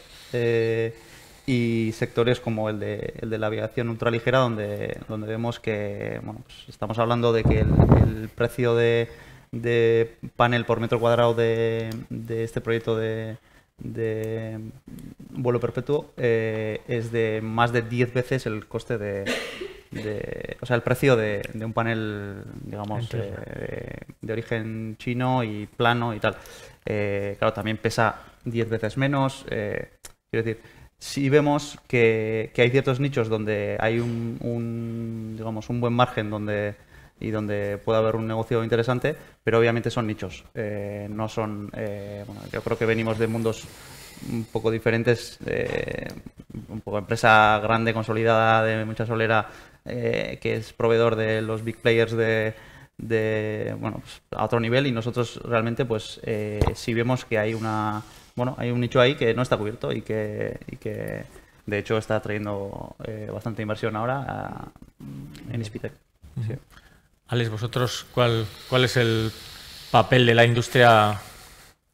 y sectores como el de, el de, la aviación ultraligera, donde, donde vemos que pues estamos hablando de que el, precio de, panel por metro cuadrado de este proyecto de, de vuelo perpetuo eh, es de más de 10 veces el coste de, o sea, el precio de, un panel, digamos, eh, de, origen chino y plano y tal. Eh, claro, también pesa 10 veces menos. quiero decir, si vemos que, que, hay ciertos nichos donde hay un, un, digamos, un buen margen donde y donde pueda haber un negocio interesante, pero obviamente son nichos, eh, no son, eh, yo creo que venimos de mundos un poco diferentes, eh, un poco empresa grande, consolidada, de mucha solera, que es proveedor de los big players de, bueno, pues, a otro nivel y nosotros realmente, pues, si vemos que hay una, bueno, hay un nicho ahí que no está cubierto y que, y que de hecho está trayendo bastante inversión ahora en Spitec. Alex, vosotros, ¿cuál, cuál es el papel de la industria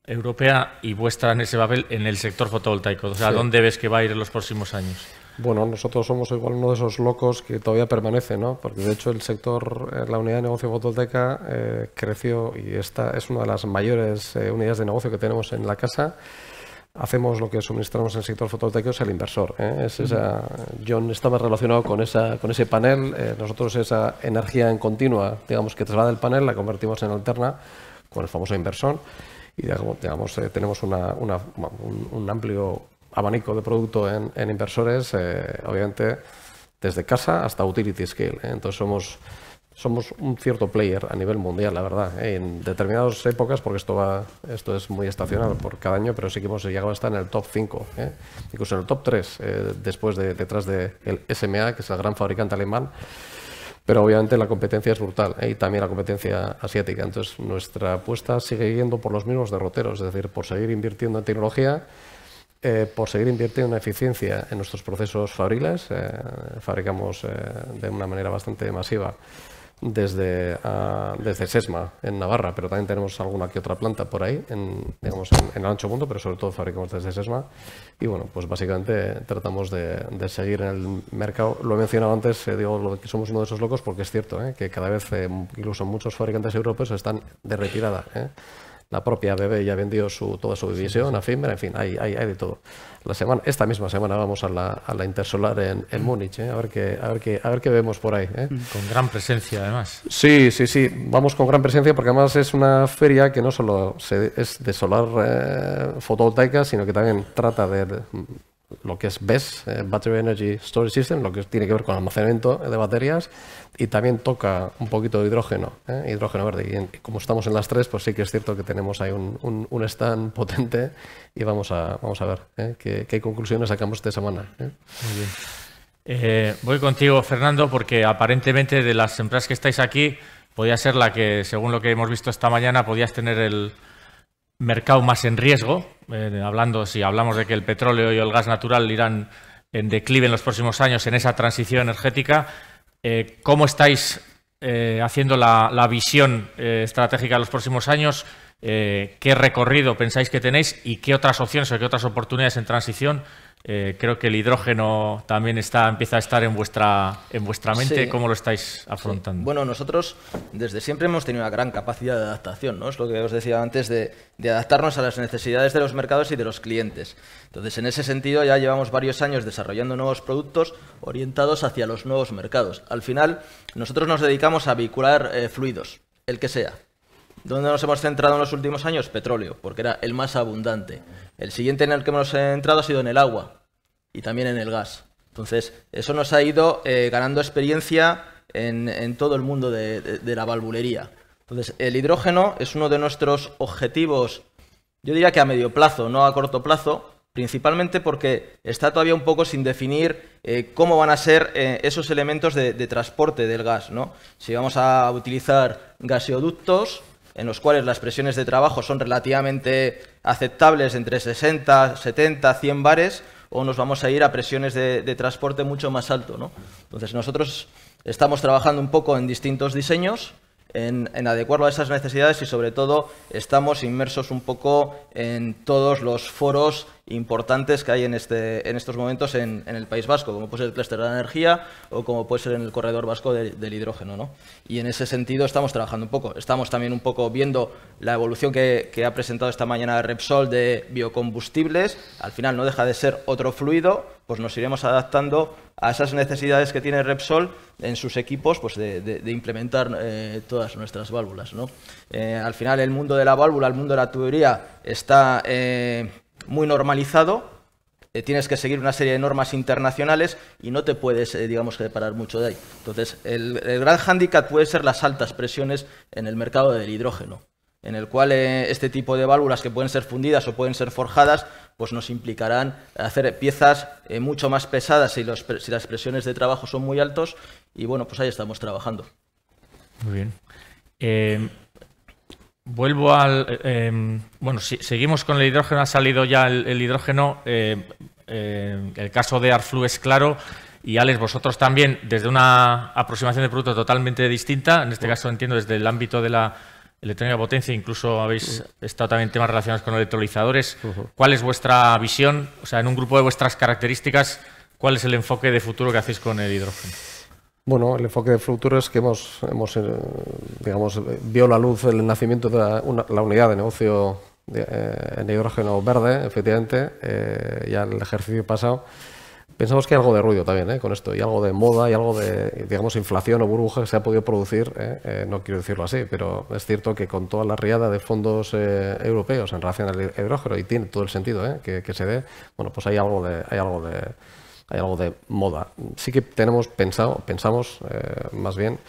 europea y vuestra en ese papel en el sector fotovoltaico? O sea, ¿dónde ves que va a ir en los próximos años? Bueno, nosotros somos igual uno de esos locos que todavía permanece, ¿no? Porque de hecho el sector, eh, la unidad de negocio fotovoltaica eh, creció y esta es una de las mayores eh, unidades de negocio que tenemos en la casa hacemos lo que suministramos en el sector fotovoltaico es el inversor. ¿eh? John estaba relacionado con, esa, con ese panel. Eh, nosotros esa energía en continua, digamos, que traslada el panel, la convertimos en alterna con el famoso inversor. Y eh, tenemos un, amplio abanico de producto en, inversores, obviamente desde casa hasta utility scale. Entonces somos somos un cierto player a nivel mundial, la verdad, ¿eh? en determinadas épocas, porque esto va, esto es muy estacional por cada año, pero sí que hemos llegado hasta en el top 5, ¿eh? incluso en el top 3, eh, después de, detrás del el SMA, que es el gran fabricante alemán. Pero obviamente la competencia es brutal ¿eh? y también la competencia asiática. Entonces nuestra apuesta sigue yendo por los mismos derroteros, es decir, por seguir invirtiendo en tecnología, por seguir invirtiendo en eficiencia en nuestros procesos fabriles. fabricamos de una manera bastante masiva desde, ah, desde Sesma, en Navarra, pero también tenemos alguna que otra planta por ahí, en, digamos, en, el ancho mundo, pero sobre todo fabricamos desde Sesma. Y bueno, pues básicamente tratamos de, seguir en el mercado. Lo he mencionado antes, eh, digo lo que somos uno de esos locos, porque es cierto, eh, que cada vez eh, incluso muchos fabricantes europeos están de retirada. La propia BB ya vendió toda su división a en fin, hay, de todo. La semana, esta misma semana vamos a la, Intersolar en, mm. Múnich, ¿eh? a, ver qué, a, ver qué, a ver qué vemos por ahí. ¿eh? Mm. Con gran presencia, además. Sí, sí, sí, vamos con gran presencia porque además es una feria que no solo es de solar eh, fotovoltaica, sino que también trata de, de mm, lo que es BES, Battery Energy Storage System, lo que tiene que ver con almacenamiento de baterías y también toca un poquito de hidrógeno, ¿eh? hidrógeno verde. Y como estamos en las tres, pues sí que es cierto que tenemos ahí un, stand potente y vamos a, vamos a ver ¿eh? ¿Qué, conclusiones sacamos esta semana. ¿eh? Muy bien. voy contigo, Fernando, porque aparentemente de las empresas que estáis aquí, podía ser la que, según lo que hemos visto esta mañana, podías tener el mercado más en riesgo, hablando si hablamos de que el petróleo y el gas natural irán en declive en los próximos años en esa transición energética eh, cómo estáis eh, haciendo la, la visión eh, estratégica de los próximos años, eh, qué recorrido pensáis que tenéis y qué otras opciones o qué otras oportunidades en transición. Eh, creo que el hidrógeno también está, empieza a estar en vuestra, en vuestra mente. ¿Cómo lo estáis afrontando? Bueno, nosotros desde siempre hemos tenido una gran capacidad de adaptación, ¿no? Es lo que os decía antes de, adaptarnos a las necesidades de los mercados y de los clientes. Entonces, en ese sentido, ya llevamos varios años desarrollando nuevos productos orientados hacia los nuevos mercados. Al final, nosotros nos dedicamos a vehicular eh, fluidos, el que sea, ¿Dónde nos hemos centrado en los últimos años? Petróleo, porque era el más abundante. El siguiente en el que hemos entrado ha sido en el agua y también en el gas. Entonces, eso nos ha ido eh, ganando experiencia en, todo el mundo de, la valvulería. Entonces, el hidrógeno es uno de nuestros objetivos, yo diría que a medio plazo, no a corto plazo, principalmente porque está todavía un poco sin definir eh, cómo van a ser eh, esos elementos de, de, transporte del gas, ¿no? Si vamos a utilizar gaseoductos, en los cuales las presiones de trabajo son relativamente aceptables entre 60, 70, 100 bares, o nos vamos a ir a presiones de, transporte mucho más alto. Entonces nosotros estamos trabajando un poco en distintos diseños, en, en, adecuarlo a esas necesidades y sobre todo estamos inmersos un poco en todos los foros importantes que hay en, este, en estos momentos en, el País Vasco, como puede ser el clúster de la energía o como puede ser en el corredor vasco del hidrógeno. ¿no? Y en ese sentido estamos trabajando un poco. Estamos también un poco viendo la evolución que, ha presentado esta mañana Repsol de biocombustibles. Al final no deja de ser otro fluido, pues nos iremos adaptando a esas necesidades que tiene Repsol en sus equipos pues de, implementar eh, todas nuestras válvulas. ¿no? Eh, al final el mundo de la válvula, el mundo de la tubería está... Eh, muy normalizado, eh, tienes que seguir una serie de normas internacionales y no te puedes, eh, digamos, que parar mucho de ahí. Entonces, el, gran hándicap puede ser las altas presiones en el mercado del hidrógeno, en el cual eh, este tipo de válvulas que pueden ser fundidas o pueden ser forjadas, pues nos implicarán hacer piezas mucho más pesadas si, las presiones de trabajo son muy altos y bueno, pues ahí estamos trabajando. Muy bien. Vuelvo al. Em, bueno, si, seguimos con el hidrógeno. Ha salido ya el, hidrógeno. Eh, eh, el caso de Arflu es claro. Y Alex, vosotros también, desde una aproximación de producto totalmente distinta, en este caso entiendo desde el ámbito de la electrónica potencia, incluso habéis estado también en temas relacionados con electrolizadores. ¿Cuál es vuestra visión? O sea, en un grupo de vuestras características, ¿cuál es el enfoque de futuro que hacéis con el hidrógeno? Bueno, el enfoque de Futuro es que hemos, hemos eh, digamos, vio la luz el nacimiento de la, unidad de negocio de, eh, en hidrógeno verde, efectivamente, eh, ya el ejercicio pasado. Pensamos que hay algo de ruido también eh, con esto, y algo de moda, y algo de, digamos, inflación o burbuja que se ha podido producir, no quiero decirlo así, pero es cierto que con toda la riada de fondos europeos en relación al hidrógeno, y tiene todo el sentido que, que, se dé, bueno, pues hay algo de, hay algo de, hay algo de moda. Sí que tenemos pensado, pensamos eh, más bien,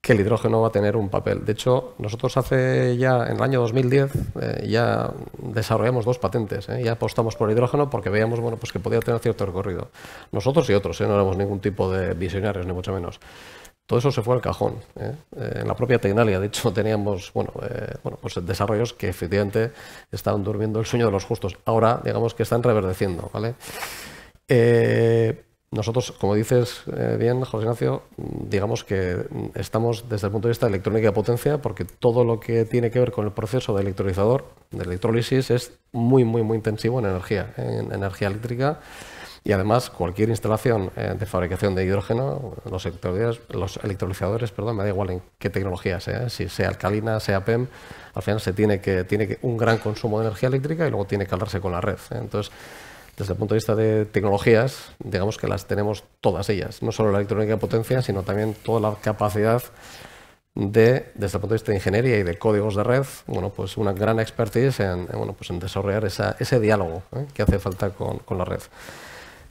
que el hidrógeno va a tener un papel. De hecho, nosotros hace ya, en el año 2010, eh, ya desarrollamos dos patentes. Eh. ya apostamos por el hidrógeno porque veíamos bueno, pues que podía tener cierto recorrido. Nosotros y otros, no éramos ningún tipo de visionarios, ni mucho menos. Todo eso se fue al cajón. en la propia Tecnalia, de hecho, teníamos bueno, bueno, pues desarrollos que efectivamente estaban durmiendo el sueño de los justos. Ahora, digamos que están reverdeciendo. ¿vale? Eh, nosotros, como dices eh, bien, José Ignacio, digamos que estamos desde el punto de vista de electrónica de potencia, porque todo lo que tiene que ver con el proceso de electrolizador, de electrólisis, es muy, muy, muy intensivo en energía, en energía eléctrica. Y además, cualquier instalación eh, de fabricación de hidrógeno, los electrolizadores, los electrolizadores perdón, me da igual en qué tecnología sea, ¿eh? si sea alcalina, sea PEM, al final se tiene que tiene un gran consumo de energía eléctrica y luego tiene que alarse con la red. Entonces, desde el punto de vista de tecnologías, digamos que las tenemos todas ellas, no solo la electrónica de potencia, sino también toda la capacidad de, desde el punto de vista de ingeniería y de códigos de red, bueno, pues una gran expertise en, bueno, pues en desarrollar ese diálogo ¿eh? que hace falta con, la red.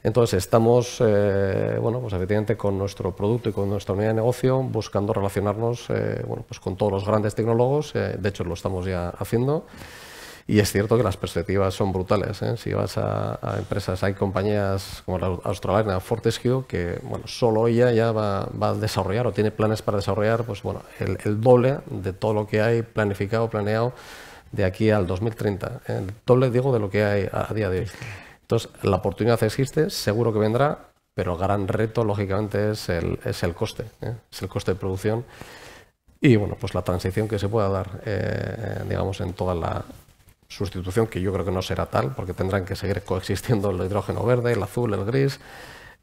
Entonces, estamos, efectivamente, eh, bueno, pues con nuestro producto y con nuestra unidad de negocio buscando relacionarnos, eh, bueno, pues con todos los grandes tecnólogos, de hecho lo estamos ya haciendo. Y es cierto que las perspectivas son brutales. ¿eh? Si vas a, empresas, hay compañías como la australiana Fortescue, que bueno, solo ella ya va, a desarrollar o tiene planes para desarrollar pues, bueno, el, doble de todo lo que hay planificado, planeado de aquí al 2030. ¿eh? El doble, digo, de lo que hay a, día de hoy. Entonces, la oportunidad existe, seguro que vendrá, pero el gran reto, lógicamente, es el, es el coste, ¿eh? es el coste de producción y bueno, pues la transición que se pueda dar, digamos, en toda la, sustitución que yo creo que no será tal, porque tendrán que seguir coexistiendo el hidrógeno verde, el azul, el gris.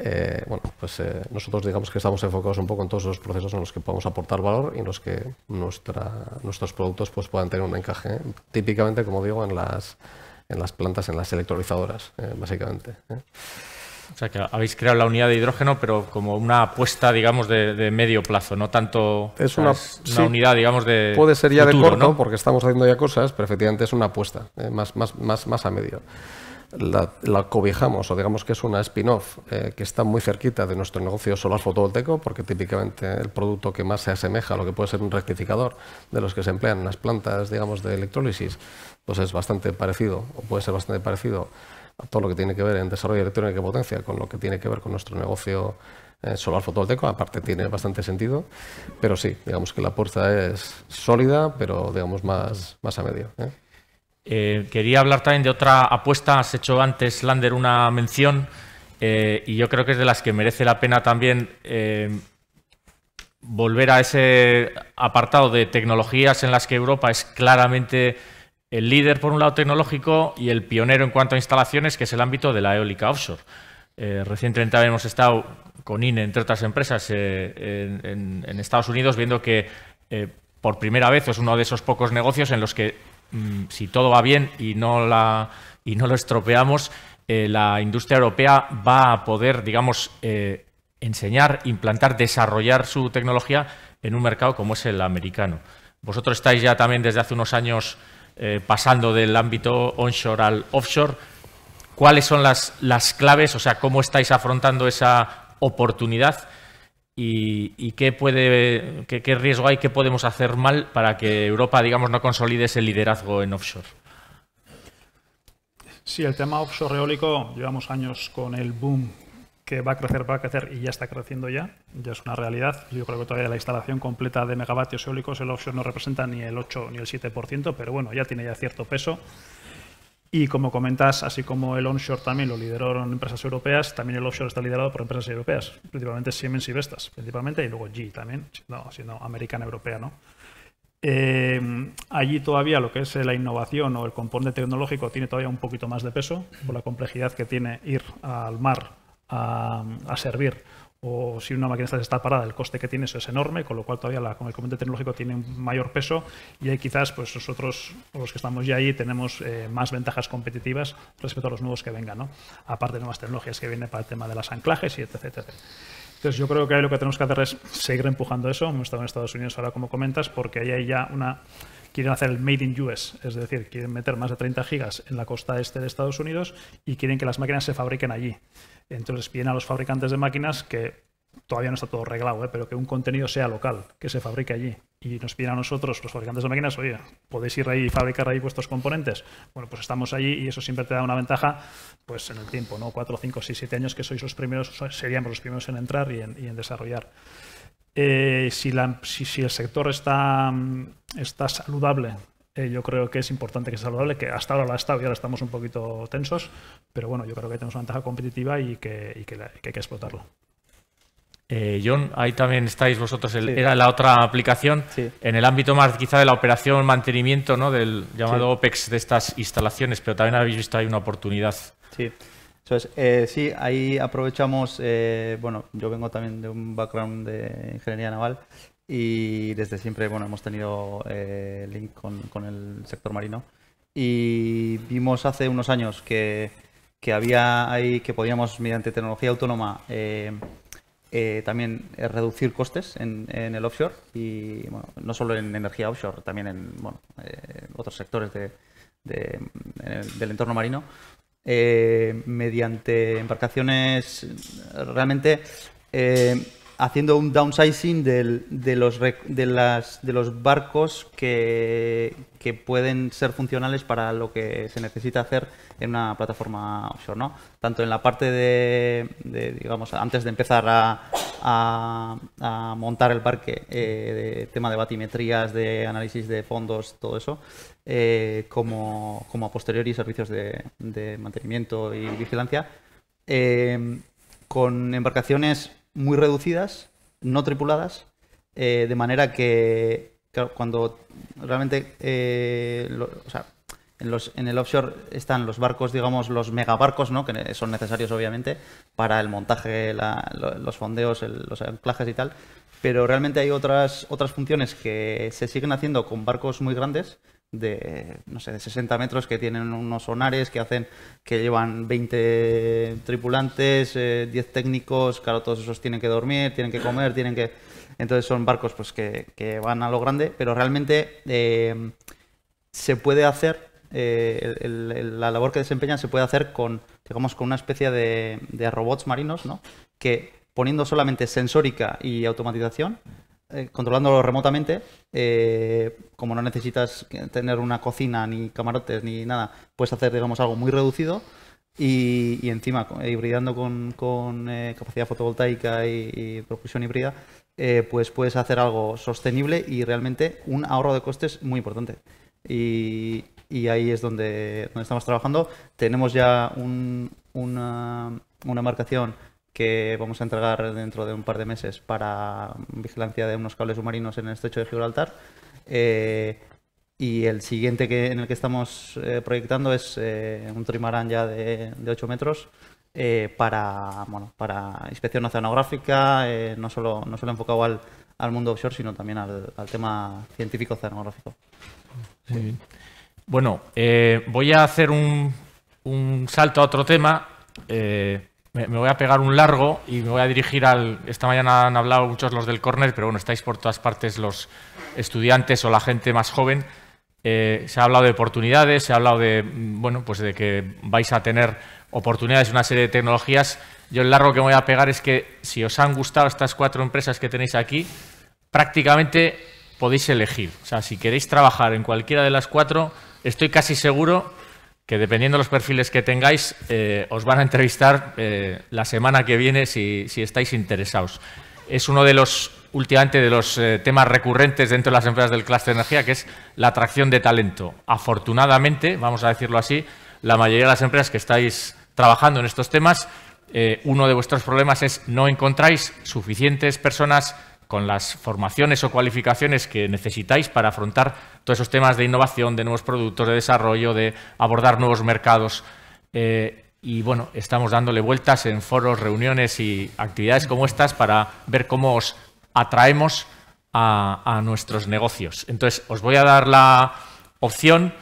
Eh, bueno, pues eh, nosotros digamos que estamos enfocados un poco en todos los procesos en los que podemos aportar valor y en los que nuestra, nuestros productos pues, puedan tener un encaje. ¿eh? Típicamente, como digo, en las, en las plantas, en las electrolizadoras, básicamente. O sea, que habéis creado la unidad de hidrógeno, pero como una apuesta, digamos, de, medio plazo, no tanto. Es una, unidad, digamos, de. Puede ser ya de corto, porque estamos haciendo ya cosas, pero efectivamente es una apuesta, eh, más, más, más, más a medio. La, cobijamos, o digamos que es una spin-off eh, que está muy cerquita de nuestro negocio solar fotovoltaico, porque típicamente el producto que más se asemeja a lo que puede ser un rectificador de los que se emplean en las plantas, digamos, de electrólisis, pues es bastante parecido, o puede ser bastante parecido todo lo que tiene que ver en desarrollo electrónico y potencia con lo que tiene que ver con nuestro negocio eh, solar fotovoltaico, aparte tiene bastante sentido, pero sí, digamos que la apuesta es sólida, pero digamos más, más a medio. ¿eh? Eh, quería hablar también de otra apuesta, has hecho antes, Lander, una mención, y yo creo que es de las que merece la pena también volver a ese apartado de tecnologías en las que Europa es claramente el líder, por un lado, tecnológico y el pionero en cuanto a instalaciones, que es el ámbito de la eólica offshore. Eh, recientemente hemos estado con INE, entre otras empresas, eh, en, Estados Unidos, viendo que eh, por primera vez es uno de esos pocos negocios en los que, mm, si todo va bien y no, la, y no lo estropeamos, la industria europea va a poder, digamos, enseñar, implantar, desarrollar su tecnología en un mercado como es el americano. Vosotros estáis ya también desde hace unos años eh, pasando del ámbito onshore al offshore, ¿cuáles son las, las claves? O sea, ¿cómo estáis afrontando esa oportunidad? ¿Y, qué, puede, qué, riesgo hay, qué podemos hacer mal para que Europa, digamos, no consolide ese liderazgo en offshore? Sí, el tema offshore eólico, llevamos años con el boom que va a crecer, va a crecer y ya está creciendo ya, ya es una realidad. Yo creo que todavía la instalación completa de megavatios eólicos, el offshore no representa ni el 8 ni el 7%, pero bueno, ya tiene ya cierto peso. Y como comentas, así como el onshore también lo lideraron empresas europeas, también el offshore está liderado por empresas europeas, principalmente Siemens y Vestas, principalmente, y luego G también, siendo, americana europea, eh, allí todavía lo que es la innovación o el componente tecnológico tiene todavía un poquito más de peso por la complejidad que tiene ir al mar a, servir o si una máquina está parada, el coste que tiene eso es enorme, con lo cual todavía con el componente tecnológico tiene mayor peso y ahí quizás pues nosotros, los que estamos ya ahí, tenemos eh, más ventajas competitivas respecto a los nuevos que vengan, aparte de nuevas tecnologías que vienen para el tema de las anclajes y etc. Entonces yo creo que ahí lo que tenemos que hacer es seguir empujando eso, hemos estado en Estados Unidos ahora como comentas, porque ahí hay ya una quieren hacer el Made in US, es decir, quieren meter más de 30 gigas en la costa este de Estados Unidos y quieren que las máquinas se fabriquen allí. Entonces piden a los fabricantes de máquinas que todavía no está todo reglado, ¿eh? pero que un contenido sea local, que se fabrique allí. Y nos piden a nosotros, los fabricantes de máquinas, oye, ¿podéis ir ahí y fabricar ahí vuestros componentes? Bueno, pues estamos allí y eso siempre te da una ventaja pues en el tiempo, ¿no? Cuatro, cinco, seis, siete años que sois los primeros, seríamos los primeros en entrar y en, desarrollar. Eh, si, el sector está mm, saludable, eh, yo creo que es importante que sea saludable, que hasta ahora la ha estado y ahora estamos un poquito tensos, pero bueno, yo creo que tenemos una ventaja competitiva y que, hay que explotarlo. Eh, John, ahí también estáis vosotros, era la otra aplicación, en el ámbito más quizá de la operación, mantenimiento, ¿no? del llamado OPEX de estas instalaciones, pero también habéis visto ahí una oportunidad. Sí, Entonces, eh, sí ahí aprovechamos, bueno, yo vengo también de un background de ingeniería naval y desde siempre bueno, hemos tenido el eh, link con, el sector marino. Y vimos hace unos años que, había ahí que podíamos, mediante tecnología autónoma, eh, eh, también reducir costes en, el offshore y bueno, no solo en energía offshore, también en bueno, otros sectores de, del entorno marino. mediante embarcaciones realmente haciendo un downsizing de, los, de, los barcos que, pueden ser funcionales para lo que se necesita hacer en una plataforma offshore, ¿no? Tanto en la parte de, digamos, antes de empezar a, montar el parque, eh, de tema de batimetrías, de análisis de fondos, todo eso, eh, como, a posteriori servicios de, mantenimiento y vigilancia. Eh, con embarcaciones muy reducidas, no tripuladas, eh, de manera que cuando realmente eh, o sea, en, los, en el offshore están los barcos, digamos, los megabarcos, ¿no? que son necesarios obviamente para el montaje, los fondeos, los anclajes y tal, pero realmente hay otras, otras funciones que se siguen haciendo con barcos muy grandes de, no sé, de 60 metros que tienen unos sonares que hacen que llevan 20 tripulantes, 10 eh, técnicos, claro, todos esos tienen que dormir, tienen que comer, tienen que... Entonces son barcos pues que, van a lo grande, pero realmente eh, se puede hacer, eh, la labor que desempeñan se puede hacer con, digamos, con una especie de, robots marinos, ¿no? Que poniendo solamente sensórica y automatización, eh, controlándolo remotamente, eh, como no necesitas tener una cocina ni camarotes ni nada, puedes hacer, digamos, algo muy reducido. Y, encima, eh, hibridando con, con capacidad fotovoltaica y, propulsión híbrida, pues puedes hacer algo sostenible y realmente un ahorro de costes muy importante. Y, ahí es donde, estamos trabajando. Tenemos ya una, una marcación que vamos a entregar dentro de un par de meses para vigilancia de unos cables submarinos en el estrecho de Gibraltar. Eh, y el siguiente que, en el que estamos eh, proyectando es eh, un trimarán ya de, de 8 metros para, bueno, para inspección oceanográfica, no, solo, no solo enfocado al, al mundo offshore, sino también al, tema científico oceanográfico. Bueno, voy a hacer un, un, salto a otro tema me, voy a pegar un largo y me voy a dirigir al... Esta mañana han hablado muchos los del córner, pero bueno, estáis por todas partes los estudiantes o la gente más joven. Eh, se ha hablado de oportunidades, se ha hablado de, mm, bueno, pues de que vais a tener oportunidades en una serie de tecnologías. Yo el largo que me voy a pegar es que si os han gustado estas cuatro empresas que tenéis aquí, prácticamente podéis elegir. O sea, si queréis trabajar en cualquiera de las cuatro, estoy casi seguro que dependiendo de los perfiles que tengáis, eh, os van a entrevistar eh, la semana que viene si, estáis interesados. Es uno de los, últimamente, de los eh, temas recurrentes dentro de las empresas del Cluster de energía, que es la atracción de talento. Afortunadamente, vamos a decirlo así, la mayoría de las empresas que estáis trabajando en estos temas, uno de vuestros problemas es no encontráis suficientes personas con las formaciones o cualificaciones que necesitáis para afrontar todos esos temas de innovación, de nuevos productos, de desarrollo, de abordar nuevos mercados. Eh, y bueno, estamos dándole vueltas en foros, reuniones y actividades como estas para ver cómo os atraemos a, nuestros negocios. Entonces, os voy a dar la opción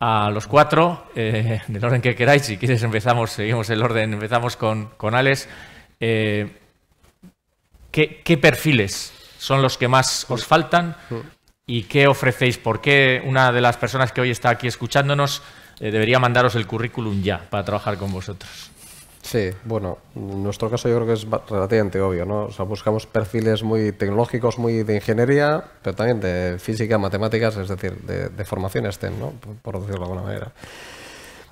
a los cuatro, eh, del orden que queráis. Si quieres empezamos, seguimos el orden, empezamos con, con Alex. Eh, ¿Qué, perfiles son los que más os faltan? ¿Y qué ofrecéis? ¿Por qué una de las personas que hoy está aquí escuchándonos eh, debería mandaros el currículum ya para trabajar con vosotros? Sí, bueno, en nuestro caso yo creo que es relativamente obvio, ¿no? buscamos perfiles muy tecnológicos, muy de ingeniería, pero también de física, matemáticas, es decir, de, formación STEM, ¿no? por decirlo de alguna manera.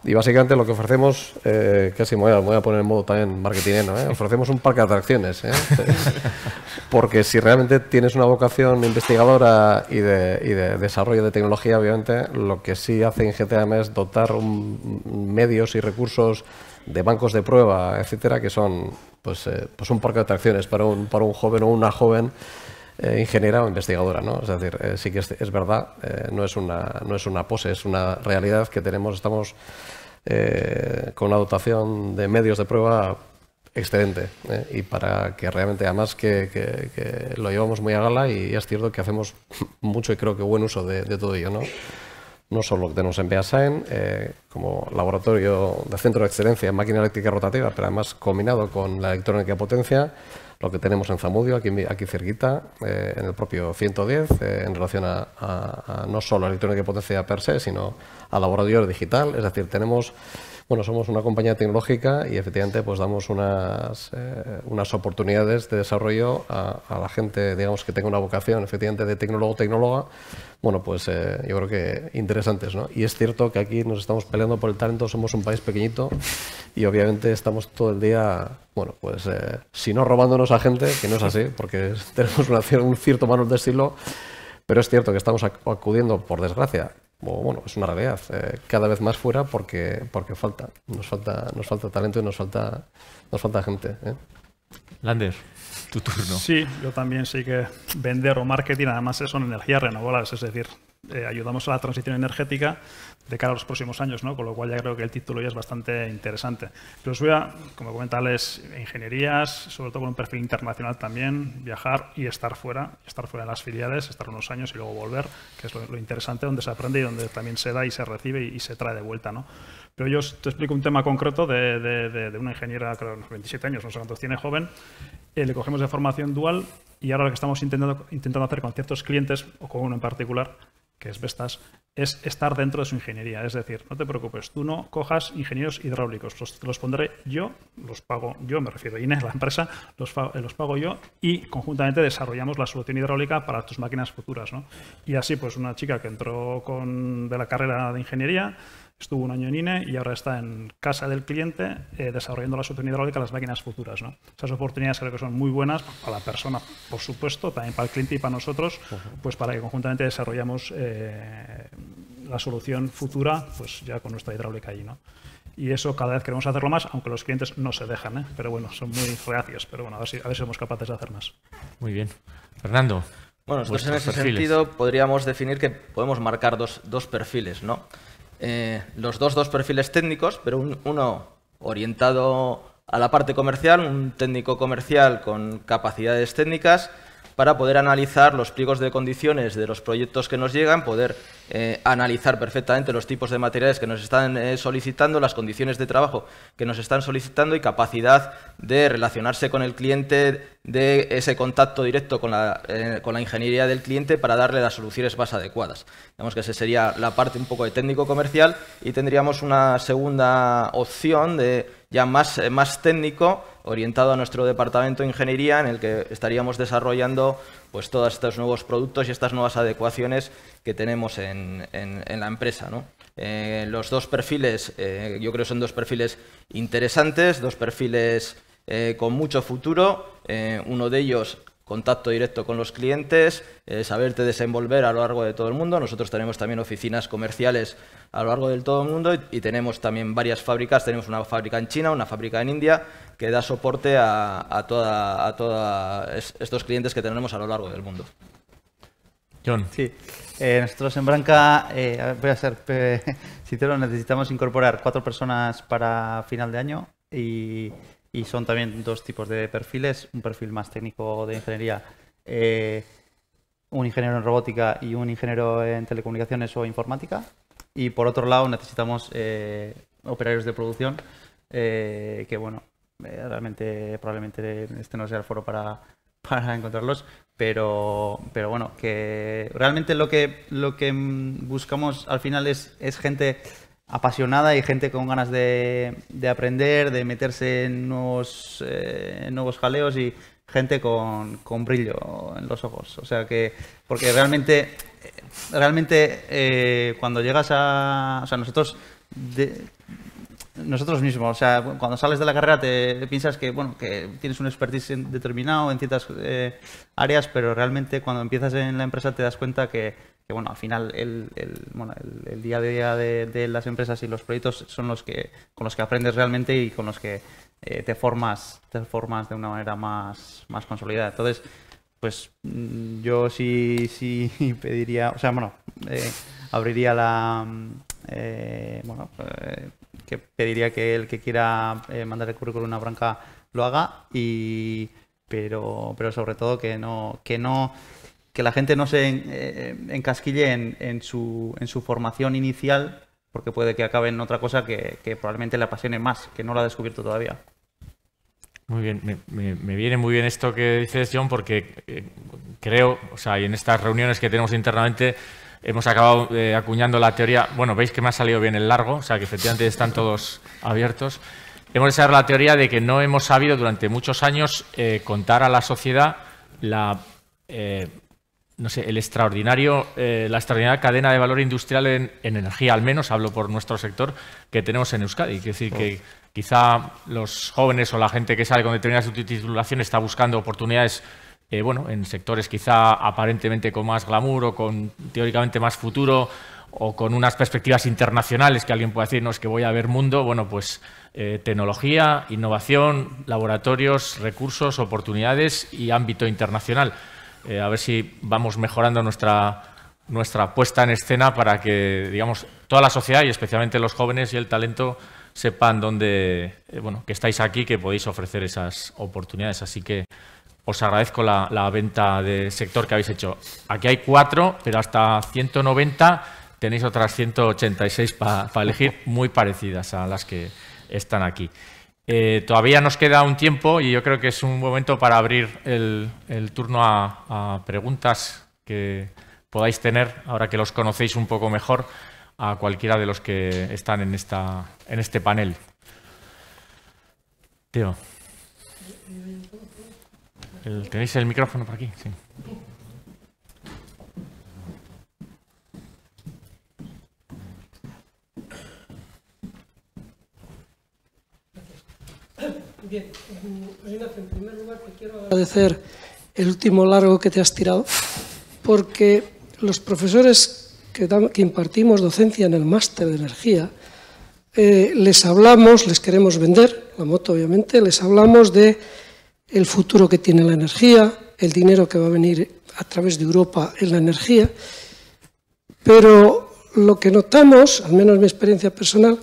Y básicamente lo que ofrecemos, eh, casi me voy, a, poner en modo también marketing ¿eh? ofrecemos un parque de atracciones. ¿eh? Porque si realmente tienes una vocación investigadora y de, desarrollo de tecnología, obviamente, lo que sí hace InGTM es dotar medios y recursos de bancos de prueba, etcétera, que son pues, eh, pues un parque de atracciones para un, para un joven o una joven eh, ingeniera o investigadora. ¿no? Es decir, eh, sí que es, verdad, eh, no, es una, no es una pose, es una realidad que tenemos, estamos con una dotación de medios de prueba excelente y para que realmente, además que, lo llevamos muy a gala y es cierto que hacemos mucho y creo que buen uso de, todo ello. ¿no? no solo que tenemos en BeaSaen como laboratorio de centro de excelencia en máquina eléctrica rotativa, pero además combinado con la electrónica potencia, lo que tenemos en Zamudio, aquí, aquí cerquita, eh, en el propio 110, eh, en relación a, no solo a la electrónica de potencia per se, sino a laboratorio digital. Es decir, tenemos bueno, somos una compañía tecnológica y efectivamente pues damos unas, eh, unas oportunidades de desarrollo a, la gente, digamos, que tenga una vocación efectivamente de tecnólogo tecnóloga, bueno, pues eh, yo creo que interesantes, ¿no? Y es cierto que aquí nos estamos peleando por el talento, somos un país pequeñito y obviamente estamos todo el día, bueno, pues eh, si no robándonos a gente, que no es así, porque tenemos un cierto manual de estilo, pero es cierto que estamos acudiendo, por desgracia, bueno, es una realidad, eh, cada vez más fuera porque, porque falta. Nos falta, nos falta talento y nos falta, nos falta gente. ¿eh? Lander, tu turno. Sí, yo también sí que vender o marketing además son energías renovables, es decir, eh, ayudamos a la transición energética de cara a los próximos años, ¿no? con lo cual ya creo que el título ya es bastante interesante. Pero os voy a, como comentarles, ingenierías, sobre todo con un perfil internacional también, viajar y estar fuera, estar fuera de las filiales, estar unos años y luego volver, que es lo, interesante, donde se aprende y donde también se da y se recibe y, se trae de vuelta. ¿no? Pero yo os te explico un tema concreto de, de, de, una ingeniera, creo, unos 27 años, no sé cuántos tiene, joven, eh, le cogemos de formación dual y ahora lo que estamos intentando, intentando hacer con ciertos clientes, o con uno en particular, que es Vestas, es estar dentro de su ingeniería. Es decir, no te preocupes, tú no cojas ingenieros hidráulicos, los, pondré yo, los pago yo, me refiero a Inés, la empresa, eh, los, pago yo y conjuntamente desarrollamos la solución hidráulica para tus máquinas futuras. Y así, pues una chica que entró con, de la carrera de ingeniería, estuvo un año en INE y ahora está en casa del cliente eh, desarrollando la solución hidráulica a las máquinas futuras. ¿no? Esas oportunidades creo que son muy buenas para la persona, por supuesto, también para el cliente y para nosotros, pues para que conjuntamente desarrollamos eh, la solución futura pues ya con nuestra hidráulica ahí. ¿no? Y eso cada vez queremos hacerlo más, aunque los clientes no se dejan, ¿eh? pero bueno, son muy reacios, pero bueno, a ver, si, a ver somos capaces de hacer más. Muy bien. Fernando. Bueno, pues en ese sentido podríamos definir que podemos marcar dos, dos perfiles, ¿no? Eh, los dos, dos perfiles técnicos, pero uno orientado a la parte comercial, un técnico comercial con capacidades técnicas, para poder analizar los pliegos de condiciones de los proyectos que nos llegan, poder eh, analizar perfectamente los tipos de materiales que nos están eh, solicitando, las condiciones de trabajo que nos están solicitando y capacidad de relacionarse con el cliente, de ese contacto directo con la, eh, con la ingeniería del cliente para darle las soluciones más adecuadas. Digamos que esa sería la parte un poco de técnico comercial y tendríamos una segunda opción de ya más, eh, más técnico, orientado a nuestro departamento de ingeniería, en el que estaríamos desarrollando pues, todos estos nuevos productos y estas nuevas adecuaciones que tenemos en, la empresa. Eh, los dos perfiles, eh, yo creo son dos perfiles interesantes, dos perfiles con mucho futuro. uno de ellos contacto directo con los clientes, eh, saberte desenvolver a lo largo de todo el mundo. Nosotros tenemos también oficinas comerciales a lo largo del todo el mundo y, tenemos también varias fábricas. Tenemos una fábrica en China, una fábrica en India, que da soporte a, a todos estos clientes que tenemos a lo largo del mundo. John. Sí. Eh, nosotros en Branca, eh, voy a ser sincero, necesitamos incorporar cuatro personas para final de año y y son también dos tipos de perfiles, un perfil más técnico de ingeniería, eh, un ingeniero en robótica y un ingeniero en telecomunicaciones o informática. Y por otro lado necesitamos eh, operarios de producción, eh, que bueno, realmente probablemente este no sea el foro para, encontrarlos, pero, pero bueno, que realmente lo que, lo que buscamos al final es, es gente apasionada y gente con ganas de, aprender, de meterse en nuevos, eh, nuevos jaleos y gente con, brillo en los ojos. O sea que, porque realmente, realmente eh, cuando llegas a, o sea, nosotros, nosotros mismos, o sea, cuando sales de la carrera te piensas que, bueno, que tienes un expertise determinado en ciertas eh, áreas, pero realmente cuando empiezas en la empresa te das cuenta que que bueno, al final el, el, bueno, el, día a día de, las empresas y los proyectos son los que con los que aprendes realmente y con los que eh, te formas, te formas de una manera más, más consolidada. Entonces, pues mm, yo sí, sí pediría, o sea, bueno, eh, abriría la, mm, eh, bueno, que pediría que el que quiera mandar el currículum a una branca lo haga y, pero, pero sobre todo que no, que no que la gente no se eh, eh, encasquille en, su, formación inicial, porque puede que acabe en otra cosa que, probablemente le apasione más, que no la ha descubierto todavía. Muy bien, me, viene muy bien esto que dices, John, porque eh, creo, o sea, y en estas reuniones que tenemos internamente hemos acabado acuñando la teoría, bueno, veis que me ha salido bien el largo, o sea, que efectivamente están todos abiertos. Hemos desarrollado la teoría de que no hemos sabido durante muchos años contar a la sociedad la no sé, el extraordinario, eh, la extraordinaria cadena de valor industrial en, energía, al menos hablo por nuestro sector, que tenemos en Euskadi. Es decir, que oh. quizá los jóvenes o la gente que sale con determinadas titulaciones está buscando oportunidades eh, bueno, en sectores quizá aparentemente con más glamour o con teóricamente más futuro o con unas perspectivas internacionales que alguien pueda decirnos no, es que voy a ver mundo, bueno, pues eh, tecnología, innovación, laboratorios, recursos, oportunidades y ámbito internacional. Eh, a ver si vamos mejorando nuestra, nuestra puesta en escena para que, digamos, toda la sociedad y especialmente los jóvenes y el talento sepan dónde, eh, bueno, que estáis aquí, que podéis ofrecer esas oportunidades. Así que os agradezco la, venta de sector que habéis hecho. Aquí hay cuatro, pero hasta 190 tenéis otras 186 para elegir, muy parecidas a las que están aquí. Eh, todavía nos queda un tiempo y yo creo que es un momento para abrir el, turno a, preguntas que podáis tener, ahora que los conocéis un poco mejor, a cualquiera de los que están en, esta, en este panel. ¿Tenéis el micrófono por aquí? Bien, eh, en primer lugar te quiero agradecer el último largo que te has tirado, porque los profesores que, impartimos docencia en el máster de energía, eh, les hablamos, les queremos vender, la moto obviamente, les hablamos de el futuro que tiene la energía, el dinero que va a venir a través de Europa en la energía, pero lo que notamos, al menos mi experiencia personal,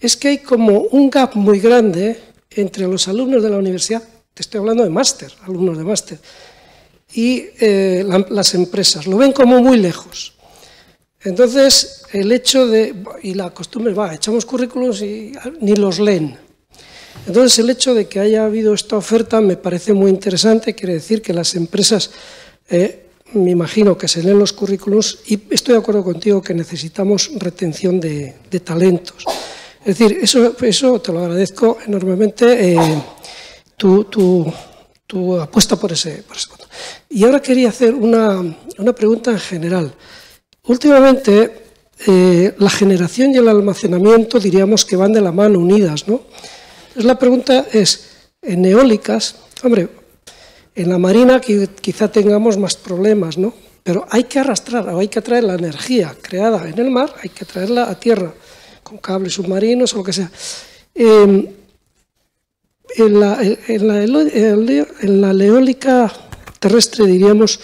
es que hay como un gap muy grande entre los alumnos de la universidad, te estoy hablando de máster, alumnos de máster, y eh, las empresas. Lo ven como muy lejos. Entonces, el hecho de, y la costumbre, va, echamos currículums y ni los leen. Entonces, el hecho de que haya habido esta oferta me parece muy interesante, quiere decir que las empresas, eh, me imagino que se leen los currículums, y estoy de acuerdo contigo que necesitamos retención de talentos. Es decir, eso, te lo agradezco enormemente, eh, tu, apuesta por ese, punto. Y ahora quería hacer una, pregunta en general. Últimamente, eh, la generación y el almacenamiento diríamos que van de la mano unidas, ¿no? Entonces la pregunta es, en eólicas, hombre, en la marina quizá tengamos más problemas, ¿no? Pero hay que arrastrar o hay que traer la energía creada en el mar, hay que traerla a tierra con cables submarinos o lo que sea. Em, en, la, en, la, eólica terrestre diríamos,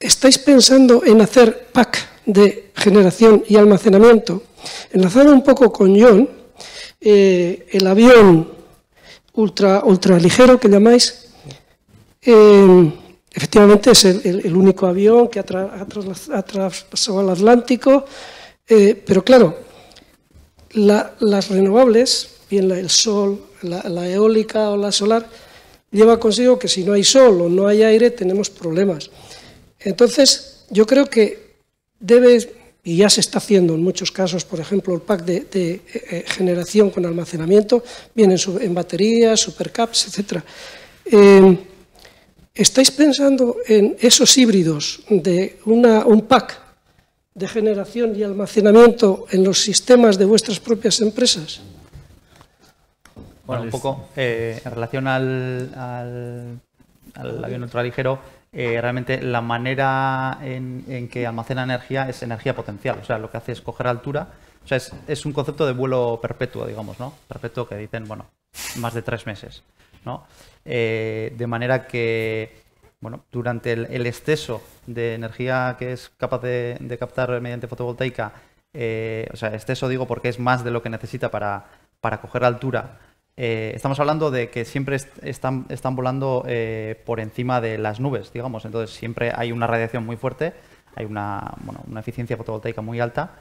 estáis pensando en hacer pack de generación y almacenamiento. Enlazado un poco con John, eh, el avión ultra, ultra ligero que llamáis, em, efectivamente es el, único avión que ha, el Atlántico, eh, pero claro, las renovables, bien el sol, la, eólica o la solar, lleva consigo que si no hay sol o no hay aire tenemos problemas. Entonces, yo creo que debe, y ya se está haciendo en muchos casos, por ejemplo, el pack de, eh, eh, generación con almacenamiento, bien en, baterías, supercaps, etc. Em, ¿Estáis pensando en esos híbridos de un pack de generación y almacenamiento en los sistemas de vuestras propias empresas? Bueno, un poco eh, en relación al, avión ultraligero, eh, realmente la manera en, que almacena energía es energía potencial. O sea, lo que hace es coger altura. O sea, es, un concepto de vuelo perpetuo, digamos, ¿no? Perpetuo que dicen, bueno, más de tres meses, ¿no? Eh, de manera que bueno, durante el, exceso de energía que es capaz de, captar mediante fotovoltaica, eh, o sea, exceso digo porque es más de lo que necesita para, para coger altura, eh, estamos hablando de que siempre están, volando eh, por encima de las nubes, digamos, entonces siempre hay una radiación muy fuerte, hay una, bueno, eficiencia fotovoltaica muy alta.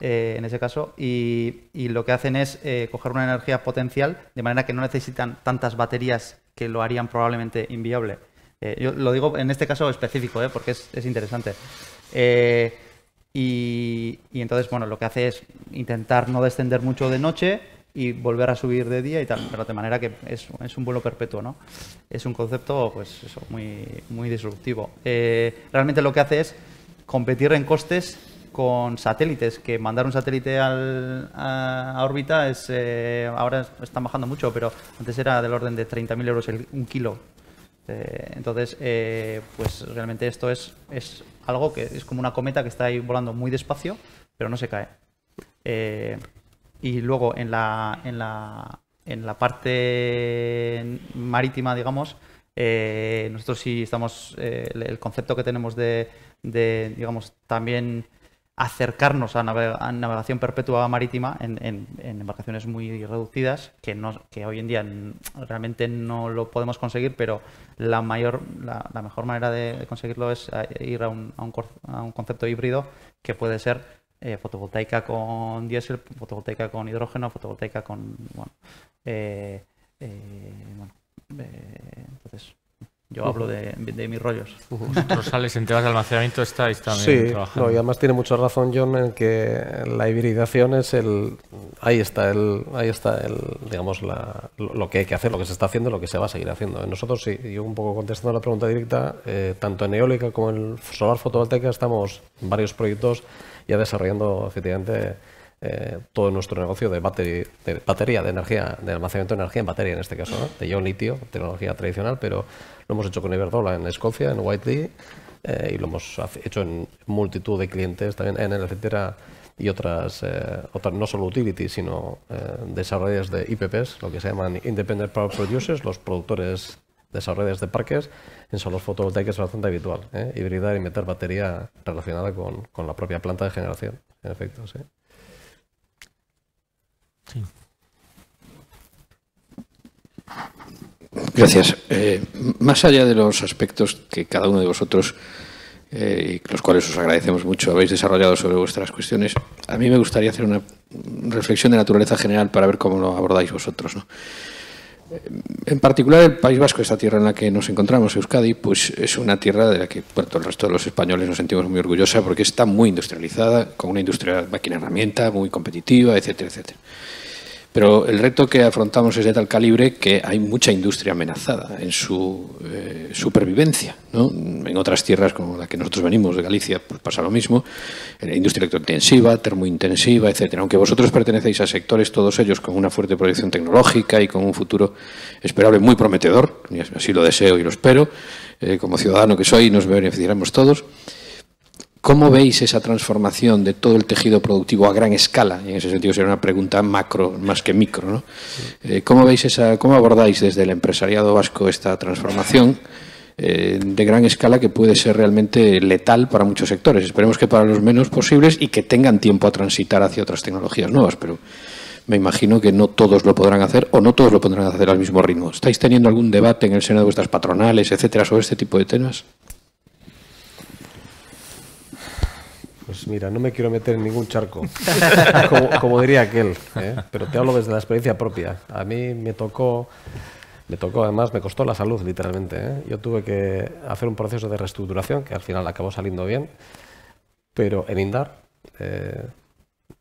en ese caso, y, y, lo que hacen es coger una energía potencial de manera que no necesitan tantas baterías que lo harían probablemente inviable eh, yo lo digo en este caso específico, eh, porque es, interesante. Eh, y, entonces, bueno, lo que hace es intentar no descender mucho de noche y volver a subir de día y tal, pero de manera que es, un vuelo perpetuo, ¿no? Es un concepto, pues muy, muy disruptivo. realmente lo que hace es competir en costes con satélites, que mandar un satélite a, órbita es, ahora están bajando mucho, pero antes era del orden de 30.000 euros el, un kilo eh, entonces, eh, pues realmente esto es, es algo que es como una cometa que está ahí volando muy despacio, pero no se cae. Eh, y luego en la, en la, en la parte marítima, digamos, nosotros sí estamos, el concepto que tenemos de digamos, también acercarnos a, navegación perpetua marítima en, embarcaciones muy reducidas, que, no, que hoy en día realmente no lo podemos conseguir, pero la, mayor, la, mejor manera de, conseguirlo es eh, ir a un, a un, concepto híbrido que puede ser eh, fotovoltaica con diésel, fotovoltaica con hidrógeno, fotovoltaica con... bueno eh, entonces, yo hablo de, mis rollos. Vosotros sales en temas de almacenamiento, estáis también trabajando. Sí, y además tiene mucha razón John en que la hibridación es el... Ahí está el, ahí está el digamos, lo que hay que hacer, lo que se está haciendo, lo que se va a seguir haciendo. Nosotros, sí, yo un poco contestando a la pregunta directa, eh, tanto en eólica como en solar fotovoltaica estamos varios proyectos ya desarrollando efectivamente eh, todo nuestro negocio de, batería, de energía, de almacenamiento de energía en batería en este caso, de ion litio, tecnología tradicional, pero lo hemos hecho con Iberdrola en Escocia, en Whiteley, eh, y lo hemos hecho en multitud de clientes también en el etcétera y otras, eh, otras no solo utilities, sino desarrolladores de IPPs, lo que se llaman Independent Power Producers, los productores desarrolladores de parques en solos fotovoltaicos es bastante habitual, hibridar y meter batería relacionada con, con, la propia planta de generación, en efecto, sí. Gracias. Eh, más allá de los aspectos que cada uno de vosotros, eh, y los cuales os agradecemos mucho, habéis desarrollado sobre vuestras cuestiones, a mí me gustaría hacer una reflexión de naturaleza general para ver cómo lo abordáis vosotros. Eh, en particular, el País Vasco, esta tierra en la que nos encontramos, Euskadi, pues es una tierra de la que el resto de los españoles nos sentimos muy orgullosos porque está muy industrializada, con una industria máquina herramienta muy competitiva, etcétera, etcétera. Pero el reto que afrontamos es de tal calibre que hay mucha industria amenazada en su eh, supervivencia. En otras tierras como la que nosotros venimos, de Galicia, pues pasa lo mismo. la industria electrointensiva, termointensiva, etcétera. Aunque vosotros pertenecéis a sectores, todos ellos, con una fuerte proyección tecnológica y con un futuro esperable muy prometedor, así lo deseo y lo espero, eh, como ciudadano que soy, nos beneficiaremos todos. ¿Cómo veis esa transformación de todo el tejido productivo a gran escala? Y en ese sentido sería una pregunta macro más que micro. ¿no? Eh, ¿Cómo, veis esa, ¿Cómo abordáis desde el empresariado vasco esta transformación eh, de gran escala que puede ser realmente letal para muchos sectores? Esperemos que para los menos posibles y que tengan tiempo a transitar hacia otras tecnologías nuevas, pero me imagino que no todos lo podrán hacer o no todos lo podrán hacer al mismo ritmo. ¿Estáis teniendo algún debate en el seno de vuestras patronales, etcétera, sobre este tipo de temas? Pues mira, no me quiero meter en ningún charco, como, diría aquel, ¿eh? pero te hablo desde la experiencia propia. A mí me tocó, me tocó además, me costó la salud literalmente. ¿eh? Yo tuve que hacer un proceso de reestructuración que al final acabó saliendo bien, pero en Indar, eh,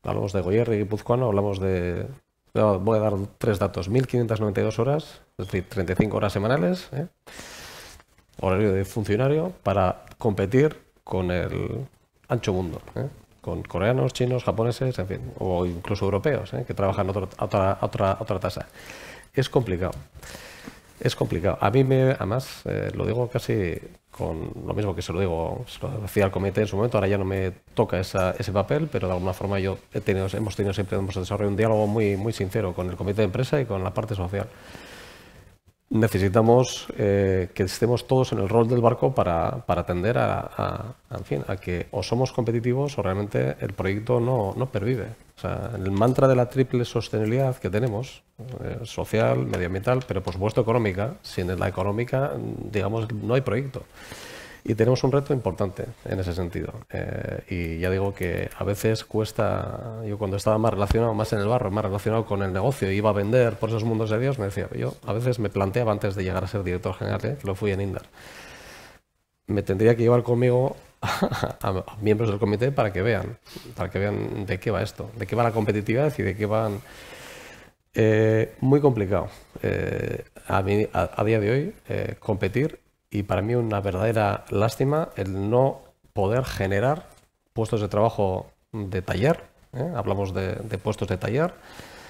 hablamos de Goyerri y Guipuzcoano, hablamos de... voy a dar tres datos, 1.592 horas, es decir, 35 horas semanales, horario de funcionario, para competir con el ancho mundo, ¿eh? con coreanos, chinos, japoneses, en fin, o incluso europeos, ¿eh? que trabajan a otra, otra, tasa. Es complicado. Es complicado. A mí me, además, eh, lo digo casi con lo mismo que se lo digo, se lo decía al comité en su momento, ahora ya no me toca ese papel, pero de alguna forma yo he tenido, hemos tenido siempre, hemos desarrollado un diálogo muy sincero con el comité de empresa y con la parte social necesitamos eh, que estemos todos en el rol del barco para, para atender a, en fin, a que o somos competitivos o realmente el proyecto no, no pervive. O sea, el mantra de la triple sostenibilidad que tenemos, eh, social, medioambiental, pero por supuesto económica, sin la económica, digamos, no hay proyecto. Y tenemos un reto importante en ese sentido. Eh, y ya digo que a veces cuesta, yo cuando estaba más relacionado, más en el barro, más relacionado con el negocio, iba a vender por esos mundos de Dios, me decía, yo a veces me planteaba antes de llegar a ser director general, ¿eh? lo fui en Indar, me tendría que llevar conmigo a, miembros del comité para que vean, para que vean de qué va esto, de qué va la competitividad y de qué van... Eh, muy complicado. a, mí, a día de hoy, competir y para mí una verdadera lástima el no poder generar puestos de trabajo de taller, ¿eh? hablamos de, puestos de taller,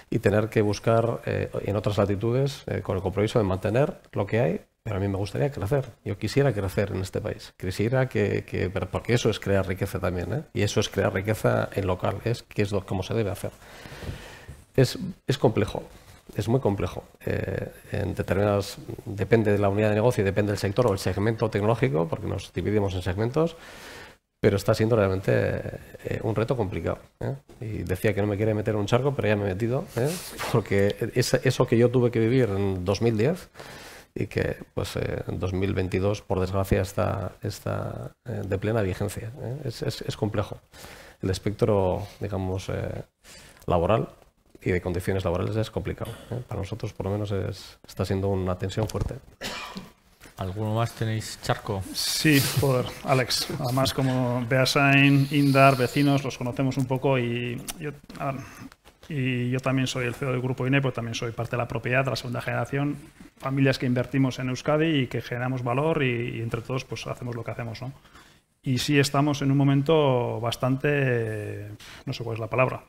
y tener que buscar eh, en otras latitudes eh, con el compromiso de mantener lo que hay, pero a mí me gustaría crecer, yo quisiera crecer en este país, quisiera que, porque eso es crear riqueza también, y eso es crear riqueza en local, es que es lo, como se debe hacer. es complejo, es muy complejo. Eh, en determinadas, depende de la unidad de negocio, depende del sector o el segmento tecnológico, porque nos dividimos en segmentos, pero está siendo realmente eh, un reto complicado. ¿eh? Y decía que no me quiere meter en un charco, pero ya me he metido, porque eso que yo tuve que vivir en 2010 y que pues en 2022, por desgracia, está, está de plena vigencia. Es, es, complejo. El espectro, digamos, laboral y de condiciones laborales es complicado. ¿eh? Para nosotros, por lo menos, está siendo una tensión fuerte. ¿Alguno más tenéis charco? Sí, por Alex. Además, como Beasain, Indar, vecinos, los conocemos un poco y yo, y yo también soy el CEO del grupo INE, también soy parte de la propiedad de la segunda generación. Familias que invertimos en Euskadi y que generamos valor y, y entre todos pues hacemos lo que hacemos, ¿no? Y sí estamos en un momento bastante, no sé cuál es la palabra,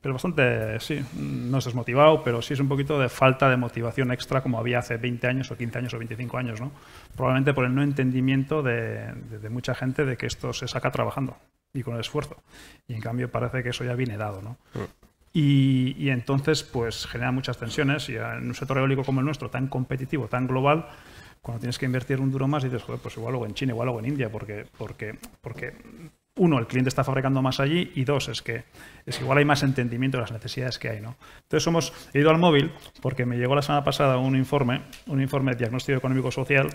pero bastante, sí, no es desmotivado, pero sí es un poquito de falta de motivación extra como había hace 20 años o 15 años o 25 años, ¿no? Probablemente por el no entendimiento de, de, mucha gente de que esto se saca trabajando y con el esfuerzo. Y en cambio parece que eso ya viene dado, ¿no? Mm. Y, y, entonces, pues genera muchas tensiones y en un sector eólico como el nuestro, tan competitivo, tan global, cuando tienes que invertir un duro más y dices, joder, pues igual hago en China, igual hago en India, porque, porque, porque uno, el cliente está fabricando más allí y dos, es que, es igual hay más entendimiento de las necesidades que hay. ¿no? Entonces, hemos ido al móvil porque me llegó la semana pasada un informe, un informe de diagnóstico económico-social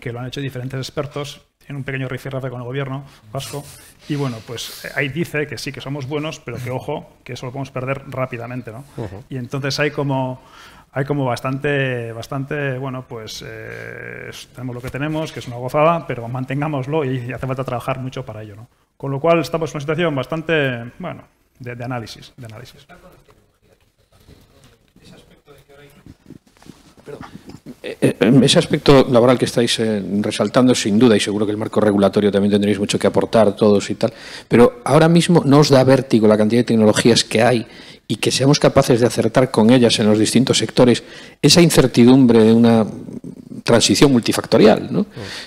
que lo han hecho diferentes expertos en un pequeño rifirrafe con el gobierno vasco. Y bueno, pues ahí dice que sí, que somos buenos, pero que ojo, que eso lo podemos perder rápidamente. ¿no? Y entonces hay como, hay como bastante, bastante, bueno, pues eh, tenemos lo que tenemos, que es una gozada, pero mantengámoslo y hace falta trabajar mucho para ello, ¿no? Con lo cual estamos en una situación bastante, bueno, de análisis, de análisis. Eh, eh, em, ese aspecto laboral que estáis eh, resaltando, sin duda, y seguro que el marco regulatorio también tendréis mucho que aportar todos y tal, pero ahora mismo no os da vértigo la cantidad de tecnologías que hay y que seamos capaces de acertar con ellas en los distintos sectores. Esa incertidumbre de una transición multifactorial.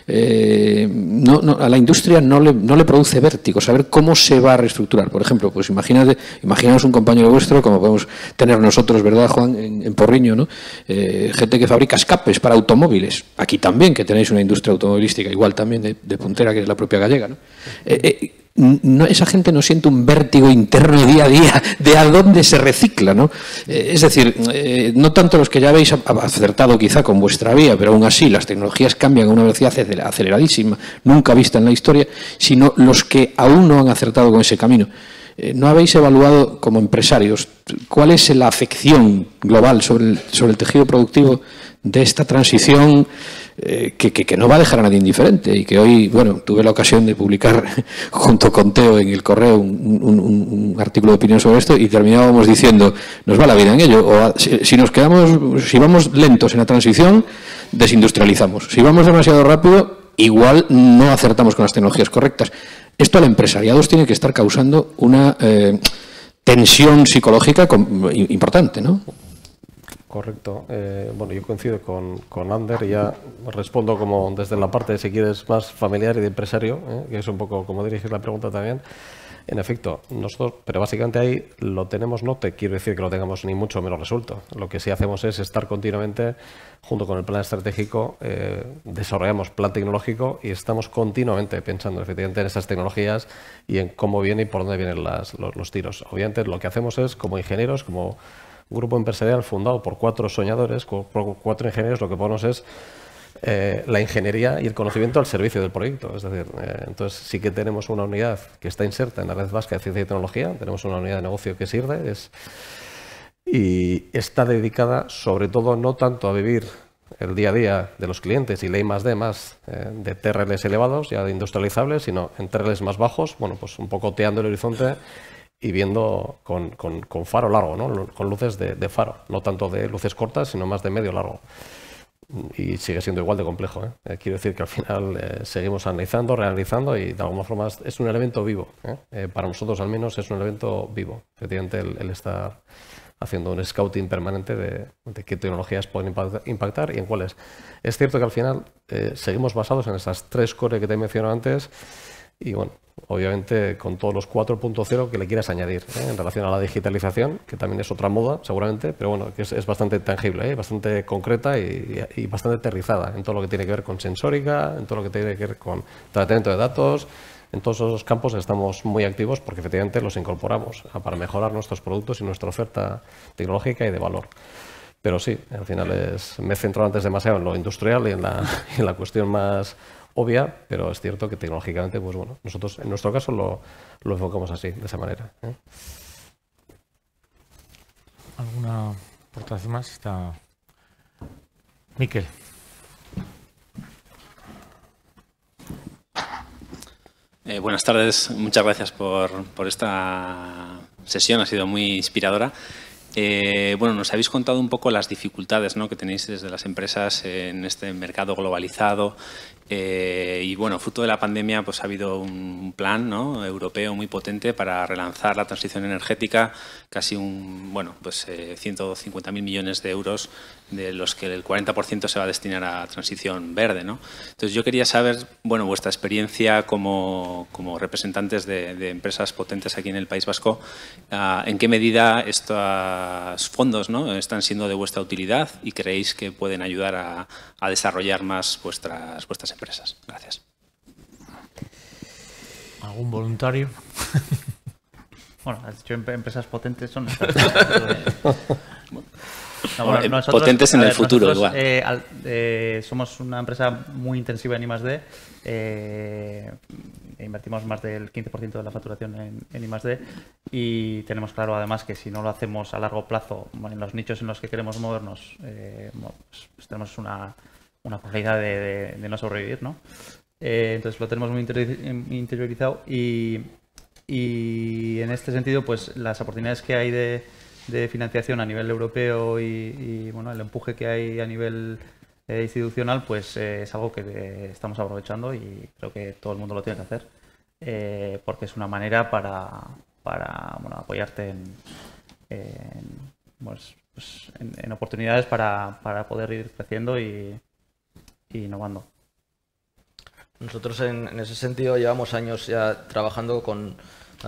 Eh, ¿no? a la industria no le, produce vértigo saber cómo se va a reestructurar. Por ejemplo, pues imagínate, imaginaos un compañero vuestro, como podemos tener nosotros, ¿verdad, Juan, en, Porriño, eh, gente que fabrica escapes para automóviles. Aquí también, que tenéis una industria automovilística igual también de, puntera, que es la propia gallega. ¿no? Eh, no, esa gente no siente un vértigo interno día a día de a dónde se recicla, ¿no? Eh, es decir, eh, no tanto los que ya habéis acertado quizá con vuestra vía, pero aún así las tecnologías cambian a una velocidad aceleradísima, nunca vista en la historia, sino los que aún no han acertado con ese camino. Eh, ¿No habéis evaluado como empresarios cuál es la afección global sobre el tejido productivo de esta transición? Eh, que, no va a dejar a nadie indiferente y que hoy, bueno, tuve la ocasión de publicar junto con Teo en el correo un, artículo de opinión sobre esto y terminábamos diciendo, nos va la vida en ello, si, nos quedamos, si vamos lentos en la transición, desindustrializamos, si vamos demasiado rápido, igual no acertamos con las tecnologías correctas. Esto al empresariado tiene que estar causando una eh, tensión psicológica importante, ¿no? Correcto. Eh, bueno, yo coincido con, Ander y ya respondo como desde la parte, si quieres, más familiar y de empresario, eh, que es un poco como dirigir la pregunta también. En efecto, nosotros, pero básicamente ahí lo tenemos, no te quiero decir que lo tengamos ni mucho menos resuelto. Lo que sí hacemos es estar continuamente, junto con el plan estratégico, eh, desarrollamos plan tecnológico y estamos continuamente pensando efectivamente en esas tecnologías y en cómo vienen y por dónde vienen las, los tiros. Obviamente lo que hacemos es, como ingenieros, como un grupo empresarial fundado por cuatro soñadores, cuatro ingenieros, lo que ponemos es eh, la ingeniería y el conocimiento al servicio del proyecto. Es decir, eh, entonces sí que tenemos una unidad que está inserta en la red vasca de ciencia y tecnología, tenemos una unidad de negocio que sirve, y está dedicada sobre todo no tanto a vivir el día a día de los clientes y ley más eh, de más de TRLs elevados, ya de industrializables, sino en TRLs más bajos, bueno, pues un poco teando el horizonte y viendo con, con, faro largo, ¿no? con luces de, faro, no tanto de luces cortas, sino más de medio largo. Y sigue siendo igual de complejo. ¿eh? Eh, quiero decir que al final eh, seguimos analizando, realizando y de alguna forma es un elemento vivo. para nosotros al menos es un elemento vivo. Efectivamente, el, estar haciendo un scouting permanente de, qué tecnologías pueden impactar y en cuáles. Es cierto que al final seguimos basados en esas tres core que te he antes y bueno, obviamente con todos los 4.0 que le quieras añadir ¿eh? en relación a la digitalización, que también es otra moda seguramente, pero bueno, que es, bastante tangible, ¿eh? bastante concreta y, bastante aterrizada en todo lo que tiene que ver con sensórica, en todo lo que tiene que ver con tratamiento de datos. En todos esos campos estamos muy activos porque efectivamente los incorporamos para mejorar nuestros productos y nuestra oferta tecnológica y de valor. Pero sí, al final es, me he centrado antes demasiado en lo industrial y en la cuestión más obvia, pero es cierto que tecnológicamente, pues bueno, nosotros en nuestro caso lo, enfocamos así, de esa manera. ¿eh? ¿Alguna vez más? Está... Miquel. Eh, buenas tardes, muchas gracias por, esta sesión, ha sido muy inspiradora. Eh, bueno, nos habéis contado un poco las dificultades que tenéis desde las empresas en este mercado globalizado eh, y bueno, fruto de la pandemia pues ha habido un plan europeo muy potente para relanzar la transición energética, casi un, bueno, pues eh, 150.000 millones de euros de los que el 40% se va a destinar a transición verde. ¿no? Entonces yo quería saber bueno, vuestra experiencia como, como representantes de, empresas potentes aquí en el País Vasco, ah, en qué medida estos fondos ¿no? están siendo de vuestra utilidad y creéis que pueden ayudar a, desarrollar más vuestras, vuestras empresas. Gracias. ¿Algún voluntario? bueno, has dicho em-, empresas potentes son potentes en el futuro, igual. Eh, eh, somos una empresa muy intensiva en I+.D. Eh, invertimos más del 15% de la facturación en, en I+.D. Y tenemos claro, además, que si no lo hacemos a largo plazo en los nichos en los que queremos movernos, pues, pues, tenemos una, una posibilidad de, no sobrevivir, ¿no? entonces lo tenemos muy interiorizado y, y en este sentido, pues las oportunidades que hay de de financiación a nivel europeo y, bueno, el empuje que hay a nivel eh, institucional, pues eh, es algo que eh, estamos aprovechando y creo que todo el mundo lo tiene que hacer, porque es una manera para, para bueno, apoyarte en, pues, pues, oportunidades para, para, poder ir creciendo y, innovando. Nosotros en, en, ese sentido llevamos años ya trabajando con,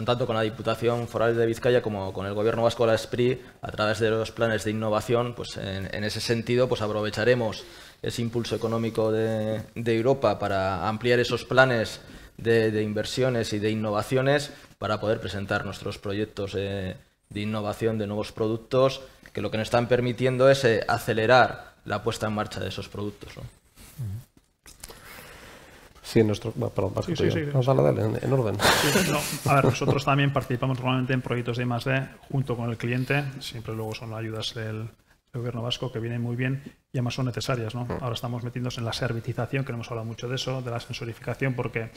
tanto con la Diputación Foral de Vizcaya como con el Gobierno Vasco, la Esprit, a través de los planes de innovación, pues en, ese sentido pues aprovecharemos ese impulso económico de, Europa para ampliar esos planes de, inversiones y de innovaciones para poder presentar nuestros proyectos eh, de innovación de nuevos productos que lo que nos están permitiendo es eh, acelerar la puesta en marcha de esos productos. Sí, en nuestro. en, orden. nosotros también participamos normalmente en proyectos de I.D. junto con el cliente. Siempre luego son las ayudas del, gobierno vasco que vienen muy bien y además son necesarias. ¿no? Mm. Ahora estamos metiéndonos en la servitización, que no hemos hablado mucho de eso, de la sensorificación, porque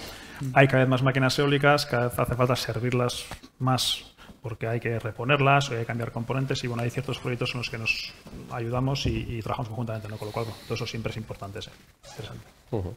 hay cada vez más máquinas eólicas, cada vez hace falta servirlas más porque hay que reponerlas, hay que cambiar componentes y bueno, hay ciertos proyectos en los que nos ayudamos y, trabajamos conjuntamente, ¿no? con lo cual todo eso siempre es importante, interesante. Bueno,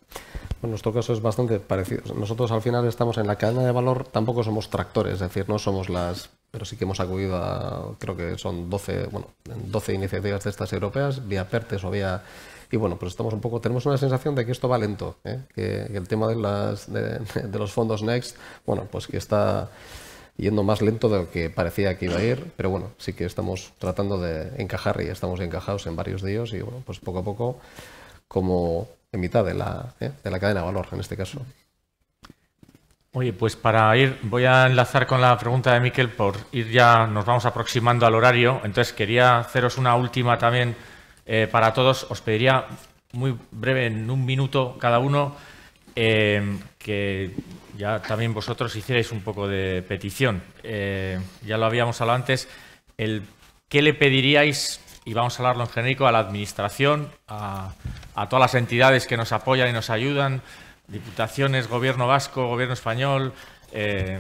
nuestro caso es bastante parecido. Nosotros al final estamos en la cadena de valor, tampoco somos tractores, es decir, no somos las pero sí que hemos acudido a, creo que son 12, bueno, 12 iniciativas de estas europeas, vía PERTES o vía... Y bueno, pues estamos un poco, tenemos una sensación de que esto va lento, ¿eh? que, el tema de, las, de, los fondos Next, bueno, pues que está, yendo más lento de lo que parecía que iba a ir, pero bueno, sí que estamos tratando de encajar y estamos encajados en varios de ellos y bueno, pues poco a poco como en mitad de la, ¿eh? de la cadena de valor en este caso. Oye, pues para ir, voy a enlazar con la pregunta de Miquel por ir ya, nos vamos aproximando al horario, entonces quería haceros una última también eh, para todos, os pediría muy breve, en un minuto cada uno, eh, que ya también vosotros hicierais un poco de petición. Eh, ya lo habíamos hablado antes, el, ¿qué le pediríais, y vamos a hablarlo en genérico, a la Administración, a, todas las entidades que nos apoyan y nos ayudan, diputaciones, gobierno vasco, gobierno español, eh,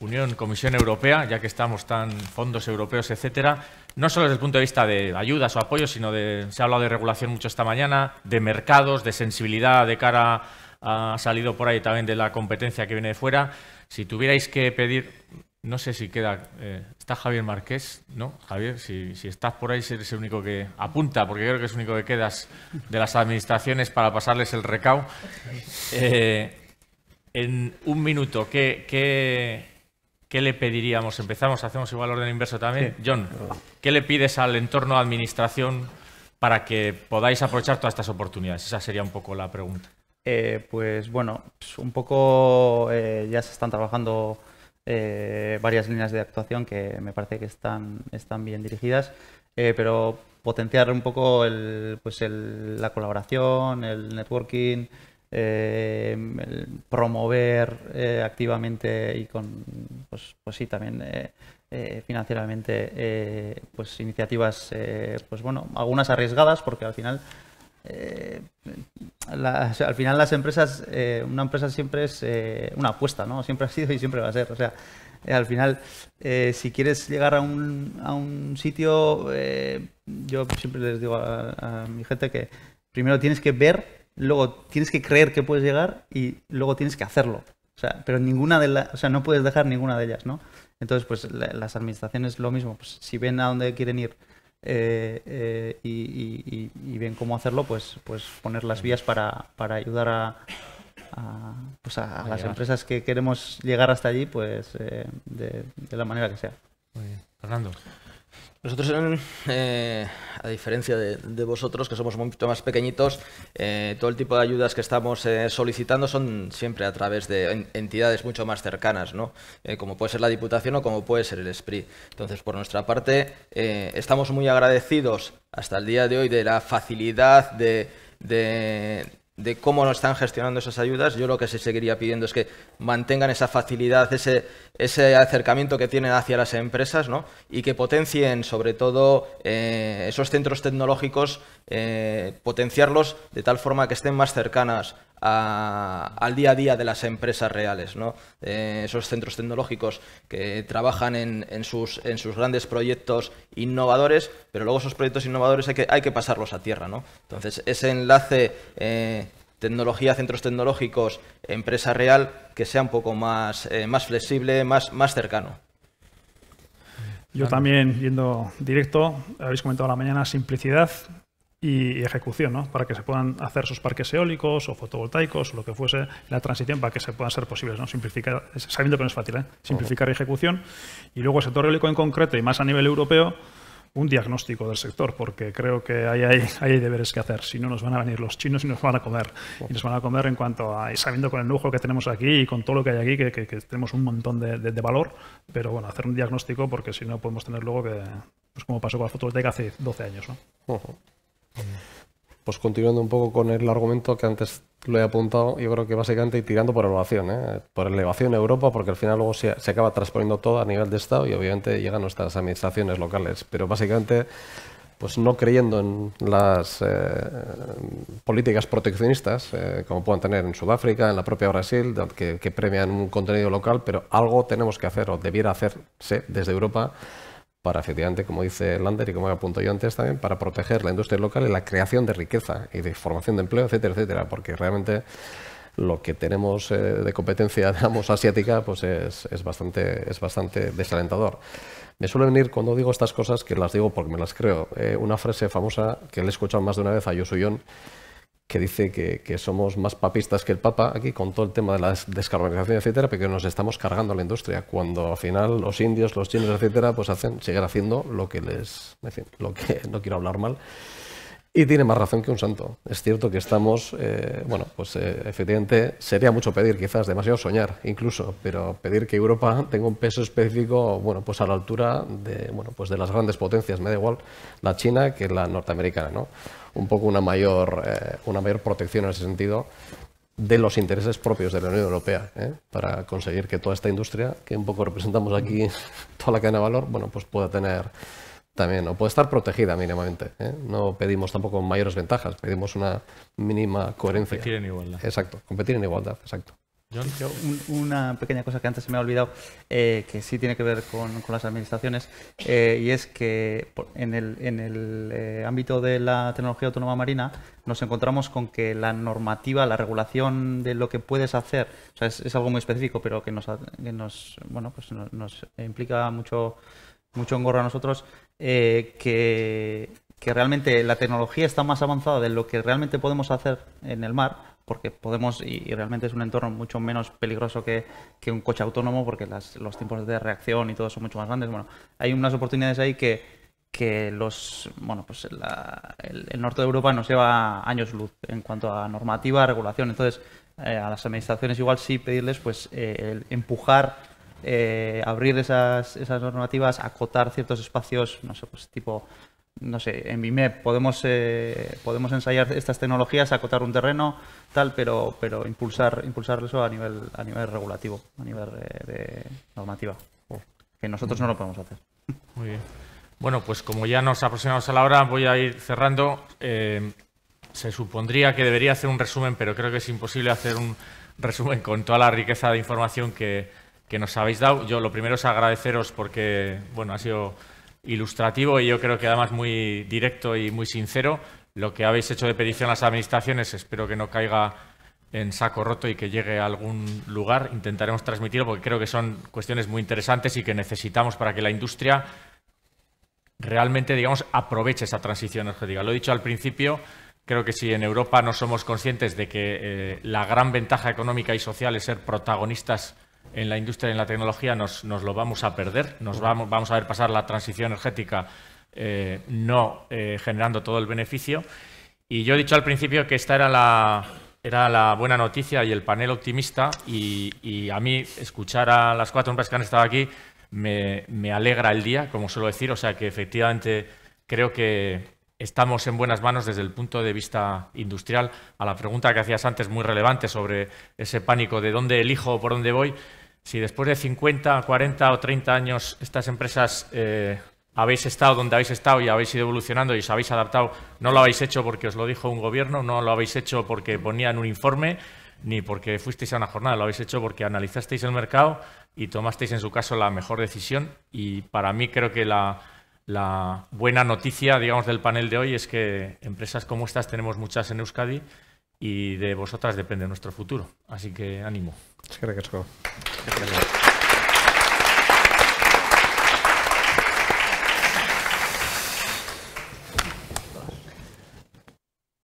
Unión, Comisión Europea, ya que estamos tan fondos europeos, etcétera, no solo desde el punto de vista de ayudas o apoyos, sino de, se ha hablado de regulación mucho esta mañana, de mercados, de sensibilidad de cara a ha salido por ahí también de la competencia que viene de fuera. Si tuvierais que pedir, no sé si queda, eh, está Javier Marqués, ¿no? Javier, si, estás por ahí, eres el único que apunta, porque creo que es el único que quedas de las administraciones para pasarles el recao. Eh, en un minuto, ¿qué, qué, le pediríamos? Empezamos, hacemos igual orden inverso también. John, ¿qué le pides al entorno de administración para que podáis aprovechar todas estas oportunidades? Esa sería un poco la pregunta. Eh, pues bueno, pues un poco eh, ya se están trabajando eh, varias líneas de actuación que me parece que están, están bien dirigidas, pero potenciar un poco pues la colaboración, el networking, promover activamente y con, pues, pues sí, también financieramente, pues iniciativas, pues bueno, algunas arriesgadas porque al final eh, al final las empresas, eh, una empresa siempre es eh, una apuesta, ¿no? Siempre ha sido y siempre va a ser. O sea, al final, si quieres llegar a un, sitio, yo siempre les digo a, mi gente que primero tienes que ver, luego tienes que creer que puedes llegar y luego tienes que hacerlo. O sea, pero ninguna de las, o sea, no puedes dejar ninguna de ellas, ¿no? Entonces, pues las administraciones lo mismo, pues si ven a dónde quieren ir eh, eh, y, y, bien cómo hacerlo, pues, pues poner las vías para, para ayudar a, pues a, las empresas que queremos llegar hasta allí, pues eh, de, la manera que sea. Muy bien. Fernando. Nosotros, eh, a diferencia de, vosotros, que somos un poquito más pequeñitos, eh, todo el tipo de ayudas que estamos eh, solicitando son siempre a través de entidades mucho más cercanas, ¿no? como puede ser la Diputación o como puede ser el SPRI. Entonces, por nuestra parte, estamos muy agradecidos hasta el día de hoy de la facilidad de de cómo lo están gestionando esas ayudas. Yo lo que se seguiría pidiendo es que mantengan esa facilidad, ese, ese acercamiento que tienen hacia las empresas ¿no? y que potencien sobre todo eh, esos centros tecnológicos, eh, potenciarlos de tal forma que estén más cercanas al día a día de las empresas reales, ¿no? Eh, esos centros tecnológicos que trabajan en, sus, grandes proyectos innovadores, pero luego esos proyectos innovadores hay que, pasarlos a tierra, Entonces, ese enlace eh, tecnología, centros tecnológicos, empresa real, que sea un poco más, eh, flexible, más, más cercano. Yo también, yendo directo, habéis comentado la mañana simplicidad, y ejecución, ¿no? para que se puedan hacer sus parques eólicos o fotovoltaicos o lo que fuese, la transición para que se puedan ser posibles, ¿no? simplificar, sabiendo que no es fácil, ¿eh? simplificar ejecución. Y luego el sector eólico en concreto y más a nivel europeo, un diagnóstico del sector, porque creo que ahí hay, hay, deberes que hacer, si no nos van a venir los chinos y nos van a comer, y nos van a comer en cuanto a, y sabiendo con el lujo que tenemos aquí y con todo lo que hay aquí, que, tenemos un montón de, de, valor, pero bueno, hacer un diagnóstico porque si no podemos tener luego que, pues como pasó con la fotovoltaica hace 12 años. ¿no? Pues continuando un poco con el argumento que antes lo he apuntado, yo creo que básicamente tirando por elevación, ¿eh? por elevación a Europa, porque al final luego se, acaba transponiendo todo a nivel de Estado y obviamente llegan nuestras administraciones locales. Pero básicamente, pues no creyendo en las eh, políticas proteccionistas, eh, como puedan tener en Sudáfrica, en la propia Brasil, que, que premian un contenido local, pero algo tenemos que hacer o debiera hacerse desde Europa para efectivamente, como dice Lander y como apunto yo antes también, para proteger la industria local y la creación de riqueza y de formación de empleo, etcétera, etcétera, porque realmente lo que tenemos eh, de competencia, digamos, asiática, pues es, bastante, es bastante desalentador. Me suele venir cuando digo estas cosas, que las digo porque me las creo, eh, una frase famosa que le he escuchado más de una vez a Yosuyon, que dice que, somos más papistas que el Papa aquí con todo el tema de la descarbonización, etcétera, porque que nos estamos cargando la industria, cuando al final los indios, los chinos, etcétera, pues hacen, siguen haciendo lo que les, lo que no quiero hablar mal. Y tiene más razón que un santo. Es cierto que estamos, eh, bueno, pues eh, efectivamente sería mucho pedir, quizás demasiado soñar incluso, pero pedir que Europa tenga un peso específico, bueno, pues a la altura de, bueno, pues de las grandes potencias, me da igual la China que la norteamericana, ¿no? un poco una mayor, eh, una mayor protección en ese sentido de los intereses propios de la Unión Europea ¿eh? para conseguir que toda esta industria que un poco representamos aquí toda la cadena de valor bueno pues pueda tener también o puede estar protegida mínimamente ¿eh? no pedimos tampoco mayores ventajas pedimos una mínima coherencia competir en igualdad exacto competir en igualdad exacto una pequeña cosa que antes se me ha olvidado, eh, que sí tiene que ver con, las administraciones, eh, y es que en el, en el eh, ámbito de la tecnología autónoma marina nos encontramos con que la normativa, la regulación de lo que puedes hacer, es, algo muy específico, pero que nos, que pues implica mucho, mucho engorro a nosotros, que, que realmente la tecnología está más avanzada de lo que realmente podemos hacer en el mar porque podemos, y, realmente es un entorno mucho menos peligroso que, un coche autónomo, porque los tiempos de reacción y todo son mucho más grandes. Bueno, hay unas oportunidades ahí que, los, bueno, pues el, norte de Europa nos lleva años luz en cuanto a normativa, regulación. Entonces, eh, a las administraciones igual sí pedirles, pues, eh, empujar. Eh, abrir esas, esas normativas, acotar ciertos espacios, no sé, pues tipo no sé, en BIMEP podemos, eh, podemos ensayar estas tecnologías, acotar un terreno, tal, pero, pero impulsar, impulsar eso a nivel, a nivel regulativo, a nivel eh, de, normativa, que nosotros no lo podemos hacer. Muy bien. Bueno, pues como ya nos aproximamos a la hora, voy a ir cerrando. Eh, se supondría que debería hacer un resumen, pero creo que es imposible hacer un resumen con toda la riqueza de información que, que nos habéis dado. Yo lo primero es agradeceros porque, bueno, ha sido ilustrativo y yo creo que además muy directo y muy sincero lo que habéis hecho de petición a las administraciones. Espero que no caiga en saco roto y que llegue a algún lugar. Intentaremos transmitirlo porque creo que son cuestiones muy interesantes y que necesitamos para que la industria realmente, digamos, aproveche esa transición energética. Lo he dicho al principio, creo que si en Europa no somos conscientes de que eh, la gran ventaja económica y social es ser protagonistas en la industria y en la tecnología nos, lo vamos a perder, nos vamos, a ver pasar la transición energética eh, no eh, generando todo el beneficio. Y yo he dicho al principio que esta era la, buena noticia y el panel optimista y, a mí escuchar a las cuatro empresas que han estado aquí me, me alegra el día, como suelo decir, o sea que efectivamente creo que, estamos en buenas manos desde el punto de vista industrial. A la pregunta que hacías antes, muy relevante, sobre ese pánico de dónde elijo o por dónde voy, si después de 50, 40 o 30 años estas empresas eh, habéis estado donde habéis estado y habéis ido evolucionando y os habéis adaptado, no lo habéis hecho porque os lo dijo un gobierno, no lo habéis hecho porque ponían un informe, ni porque fuisteis a una jornada, lo habéis hecho porque analizasteis el mercado y tomasteis en su caso la mejor decisión. Y para mí creo que la, buena noticia, digamos, del panel de hoy es que empresas como estas tenemos muchas en Euskadi y de vosotras depende nuestro futuro. Así que ánimo. Eskerrik asko. Eskerrik asko.